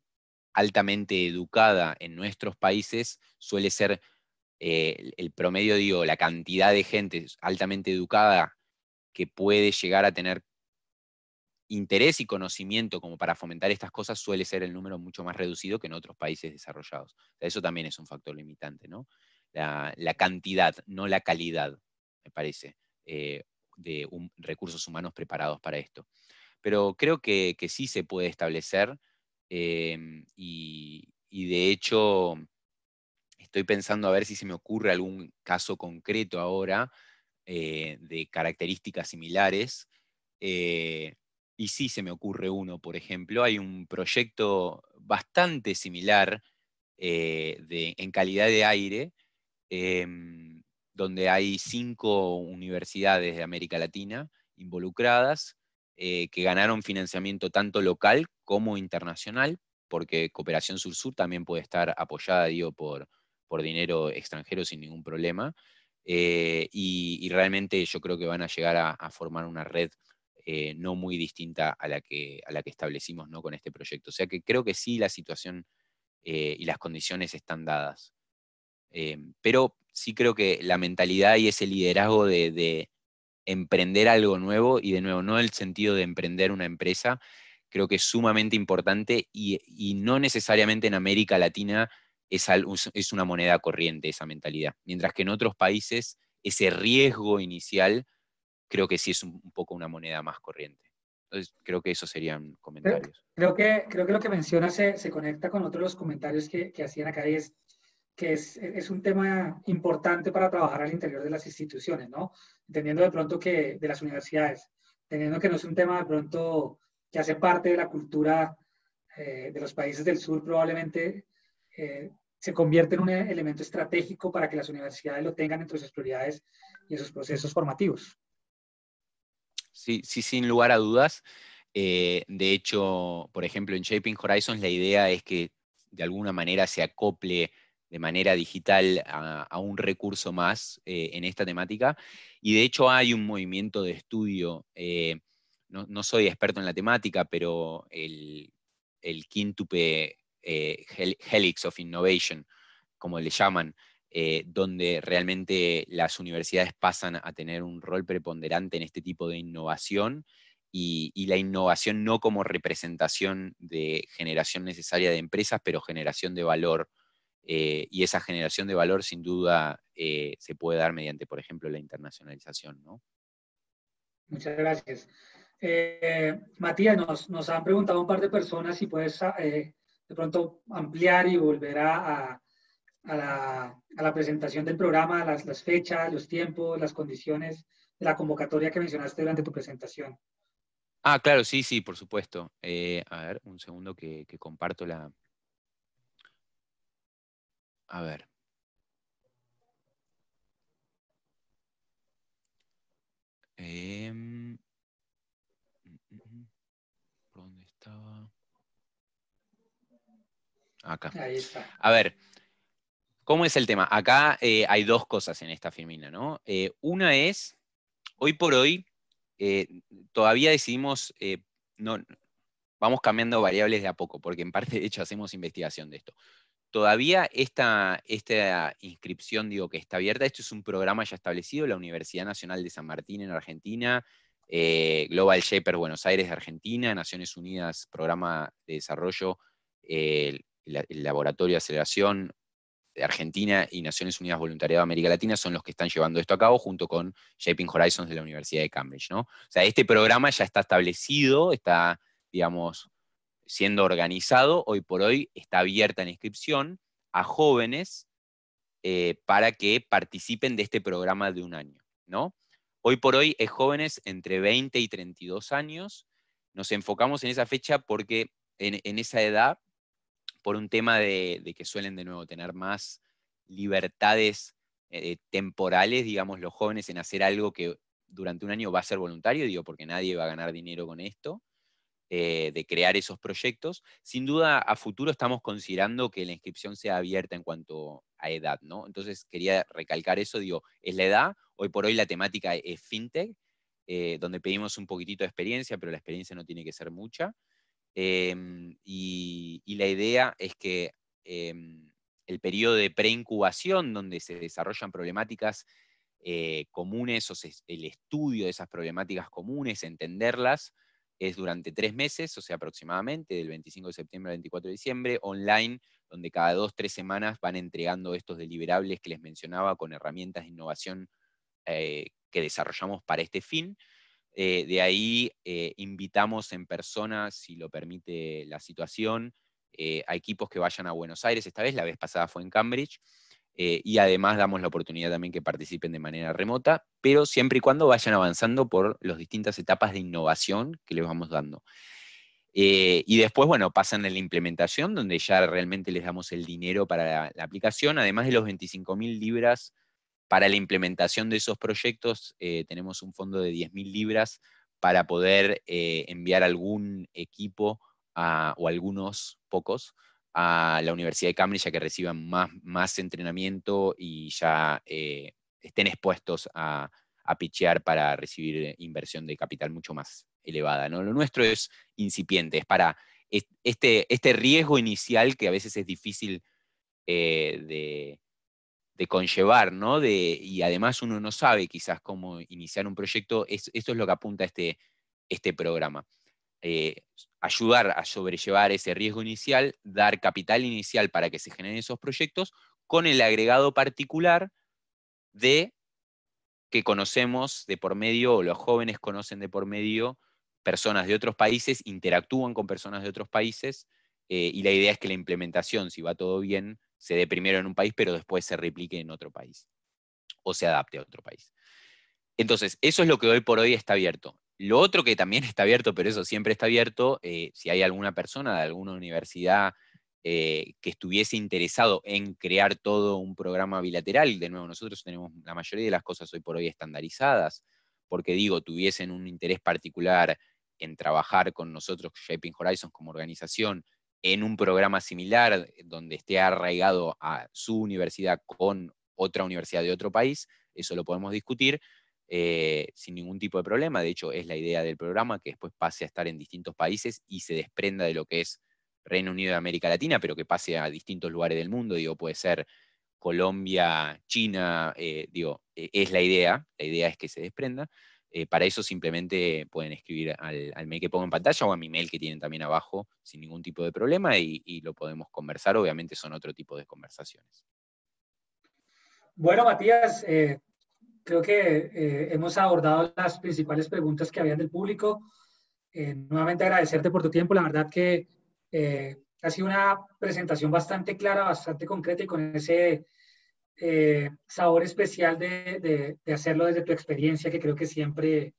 altamente educada en nuestros países suele ser eh, el promedio, digo, la cantidad de gente altamente educada que puede llegar a tener interés y conocimiento como para fomentar estas cosas suele ser el número mucho más reducido que en otros países desarrollados. eso también es un factor limitante, ¿no? La, cantidad, no la calidad, me parece, eh, de recursos humanos preparados para esto. Pero creo que, sí se puede establecer eh, y de hecho estoy pensando a ver si se me ocurre algún caso concreto ahora eh, de características similares. Eh, y sí se me ocurre uno, por ejemplo, hay un proyecto bastante similar eh, de, en calidad de aire, em, donde hay cinco universidades de América Latina involucradas que ganaron financiamiento tanto local como internacional, porque Cooperación Sur-Sur también puede estar apoyada, digo, por, por dinero extranjero sin ningún problema. Eh, y, realmente yo creo que van a llegar a, formar una red eh, no muy distinta a la que, establecimos ¿no? con este proyecto. O sea que creo que sí la situación eh, y las condiciones están dadas. pero sí creo que la mentalidad y ese liderazgo de, emprender algo nuevo, y de nuevo, no el sentido de emprender una empresa, creo que es sumamente importante y no necesariamente en América Latina es, una moneda corriente esa mentalidad. Mientras que en otros países ese riesgo inicial creo que sí es un, poco una moneda más corriente. Entonces, creo que esos serían comentarios. Creo, que, creo que lo que menciona se, conecta con otros los comentarios que, hacían acá y es que es, un tema importante para trabajar al interior de las instituciones, ¿no? Entendiendo de pronto que de las universidades, entendiendo que no es un tema de pronto que hace parte de la cultura eh, de los países del sur probablemente, eh, se convierte en un elemento estratégico para que las universidades lo tengan entre sus prioridades y en sus procesos formativos. Sí, sí, sin lugar a dudas. Eh, de hecho, por ejemplo, en Shaping Horizons la idea es que de alguna manera se acople de manera digital a, un recurso más eh, en esta temática. Y de hecho hay un movimiento de estudio, eh, no, soy experto en la temática, pero el, el eh, Helix of Innovation, como le llaman, eh, donde realmente las universidades pasan a tener un rol preponderante en este tipo de innovación y, la innovación no como representación de generación necesaria de empresas, pero generación de valor. Eh, y esa generación de valor sin duda se puede dar mediante, por ejemplo, la internacionalización. ¿no? Muchas gracias. Matías, nos, nos, han preguntado un par de personas si puedes de pronto ampliar y volver a, a, la, presentación del programa, las, fechas, los tiempos, las condiciones de la convocatoria que mencionaste durante tu presentación. Ah, claro, sí, sí, por supuesto. Eh, a ver, un segundo que, comparto la... A ver. Em, mm, mm, mm, dónde estaba? Acá. A ver, ¿cómo es el tema? Acá eh, hay dos cosas en esta filmina, ¿no? Eh, una es, hoy por hoy, eh, todavía decidimos, no, vamos cambiando variables de a poco, porque en parte, de hecho, hacemos investigación de esto. Todavía esta, esta inscripción, digo, que está abierta, esto es un programa ya establecido, la Universidad Nacional de San Martín en Argentina, Global Shaper Buenos Aires de Argentina, Naciones Unidas, Programa de Desarrollo eh, el, Laboratorio de Aceleración de Argentina y Naciones Unidas Voluntariado de América Latina son los que están llevando esto a cabo junto con Shaping Horizons de la Universidad de Cambridge. ¿no? O sea, este programa ya está establecido, está, digamos, siendo organizado, hoy por hoy está abierta en inscripción a jóvenes eh, para que participen de este programa de un año. ¿no? Hoy por hoy es jóvenes entre 20 y 32 años. Nos enfocamos en esa fecha porque en esa edad por un tema de, que suelen de nuevo tener más libertades eh, temporales, digamos, los jóvenes en hacer algo que durante un año va a ser voluntario, digo, porque nadie va a ganar dinero con esto, eh, de crear esos proyectos. Sin duda, a futuro estamos considerando que la inscripción sea abierta en cuanto a edad, ¿no? Entonces, quería recalcar eso, digo, es la edad, hoy por hoy la temática es fintech, eh, donde pedimos un poquitito de experiencia, pero la experiencia no tiene que ser mucha. Em, y, la idea es que em, el periodo de preincubación, donde se desarrollan problemáticas eh, comunes o sea, el estudio de esas problemáticas comunes, entenderlas, es durante tres meses, o sea, aproximadamente del 25 de septiembre al 24 de diciembre, online, donde cada dos, tres semanas van entregando estos deliberables que les mencionaba con herramientas de innovación eh, que desarrollamos para este fin. Eh, de ahí eh, invitamos en persona, si lo permite la situación, eh, a equipos que vayan a Buenos Aires. Esta vez, la vez pasada fue en Cambridge. y además damos la oportunidad también que participen de manera remota, pero siempre y cuando vayan avanzando por las distintas etapas de innovación que les vamos dando. y después, bueno, pasan a la implementación, donde ya realmente les damos el dinero para la, la aplicación, además de los 25.000 libras para la implementación de esos proyectos eh, tenemos un fondo de 10.000 libras para poder eh, enviar algún equipo o algunos pocos a la Universidad de Cambridge ya que reciban más, más entrenamiento y ya eh, estén expuestos a, a pichear para recibir inversión de capital mucho más elevada. ¿no? Lo nuestro es incipiente, es para este, este riesgo inicial que a veces es difícil de, de conllevar, ¿no? De, y además uno no sabe quizás cómo iniciar un proyecto, esto es lo que apunta este, este programa. Eh, ayudar a sobrellevar ese riesgo inicial, dar capital inicial para que se generen esos proyectos, con el agregado particular de que conocemos de por medio, o los jóvenes conocen de por medio, personas de otros países, interactúan con personas de otros países, eh, y la idea es que la implementación, si va todo bien, se dé primero en un país, pero después se replique en otro país o se adapte a otro país. Entonces, eso es lo que hoy por hoy está abierto. Lo otro que también está abierto, pero eso siempre está abierto, eh, si hay alguna persona de alguna universidad eh, que estuviese interesado en crear todo un programa bilateral, de nuevo, nosotros tenemos la mayoría de las cosas hoy por hoy estandarizadas, porque digo, tuviesen un interés particular en trabajar con nosotros, Shaping Horizons como organización, en un programa similar eh, donde esté arraigado a su universidad con otra universidad de otro país, eso lo podemos discutir eh, sin ningún tipo de problema. De hecho, es la idea del programa que después pase a estar en distintos países y se desprenda de lo que es Reino Unido de América Latina, pero que pase a distintos lugares del mundo. Digo, puede ser Colombia, China, eh, digo, e-, es la idea, la idea es que se desprenda. Eh, para eso simplemente pueden escribir al, mail que pongo en pantalla o a mi mail que tienen también abajo sin ningún tipo de problema y, lo podemos conversar. Obviamente son otro tipo de conversaciones. Bueno, Matías, eh, creo que eh, hemos abordado las principales preguntas que habían del público. nuevamente agradecerte por tu tiempo. La verdad que ha sido una presentación bastante clara, bastante concreta y con ese eh, sabor especial de, hacerlo desde tu experiencia, que creo que siempre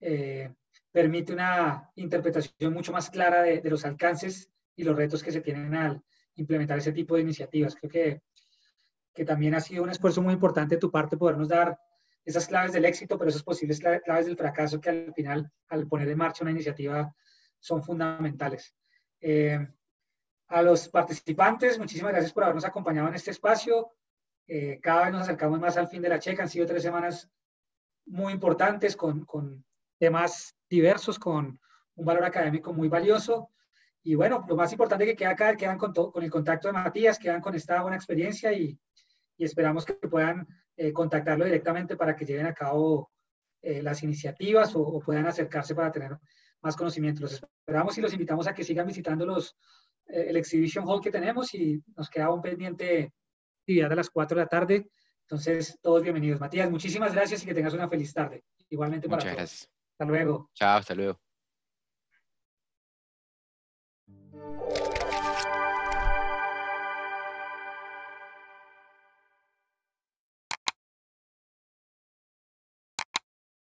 eh, permite una interpretación mucho más clara de, los alcances y los retos que se tienen al implementar ese tipo de iniciativas. Creo que, también ha sido un esfuerzo muy importante de tu parte podernos dar esas claves del éxito, pero esas posibles claves del fracaso que al final, al poner en marcha una iniciativa, son fundamentales. Eh, a los participantes, muchísimas gracias por habernos acompañado en este espacio. Eh, cada vez nos acercamos más al fin de la checa. Han sido tres semanas muy importantes con, con temas diversos, con un valor académico muy valioso. Y bueno, lo más importante que queda acá, quedan con, con el contacto de Matías, quedan con esta buena experiencia y, y esperamos que puedan eh, contactarlo directamente para que lleven a cabo eh, las iniciativas o, puedan acercarse para tener más conocimiento. Los esperamos y los invitamos a que sigan visitando los, el Exhibition Hall que tenemos y nos queda un pendiente actividad a las 4 de la tarde. Entonces, todos bienvenidos. Matías, muchísimas gracias y que tengas una feliz tarde. Igualmente para Muchas gracias. Hasta luego. Chao, hasta luego.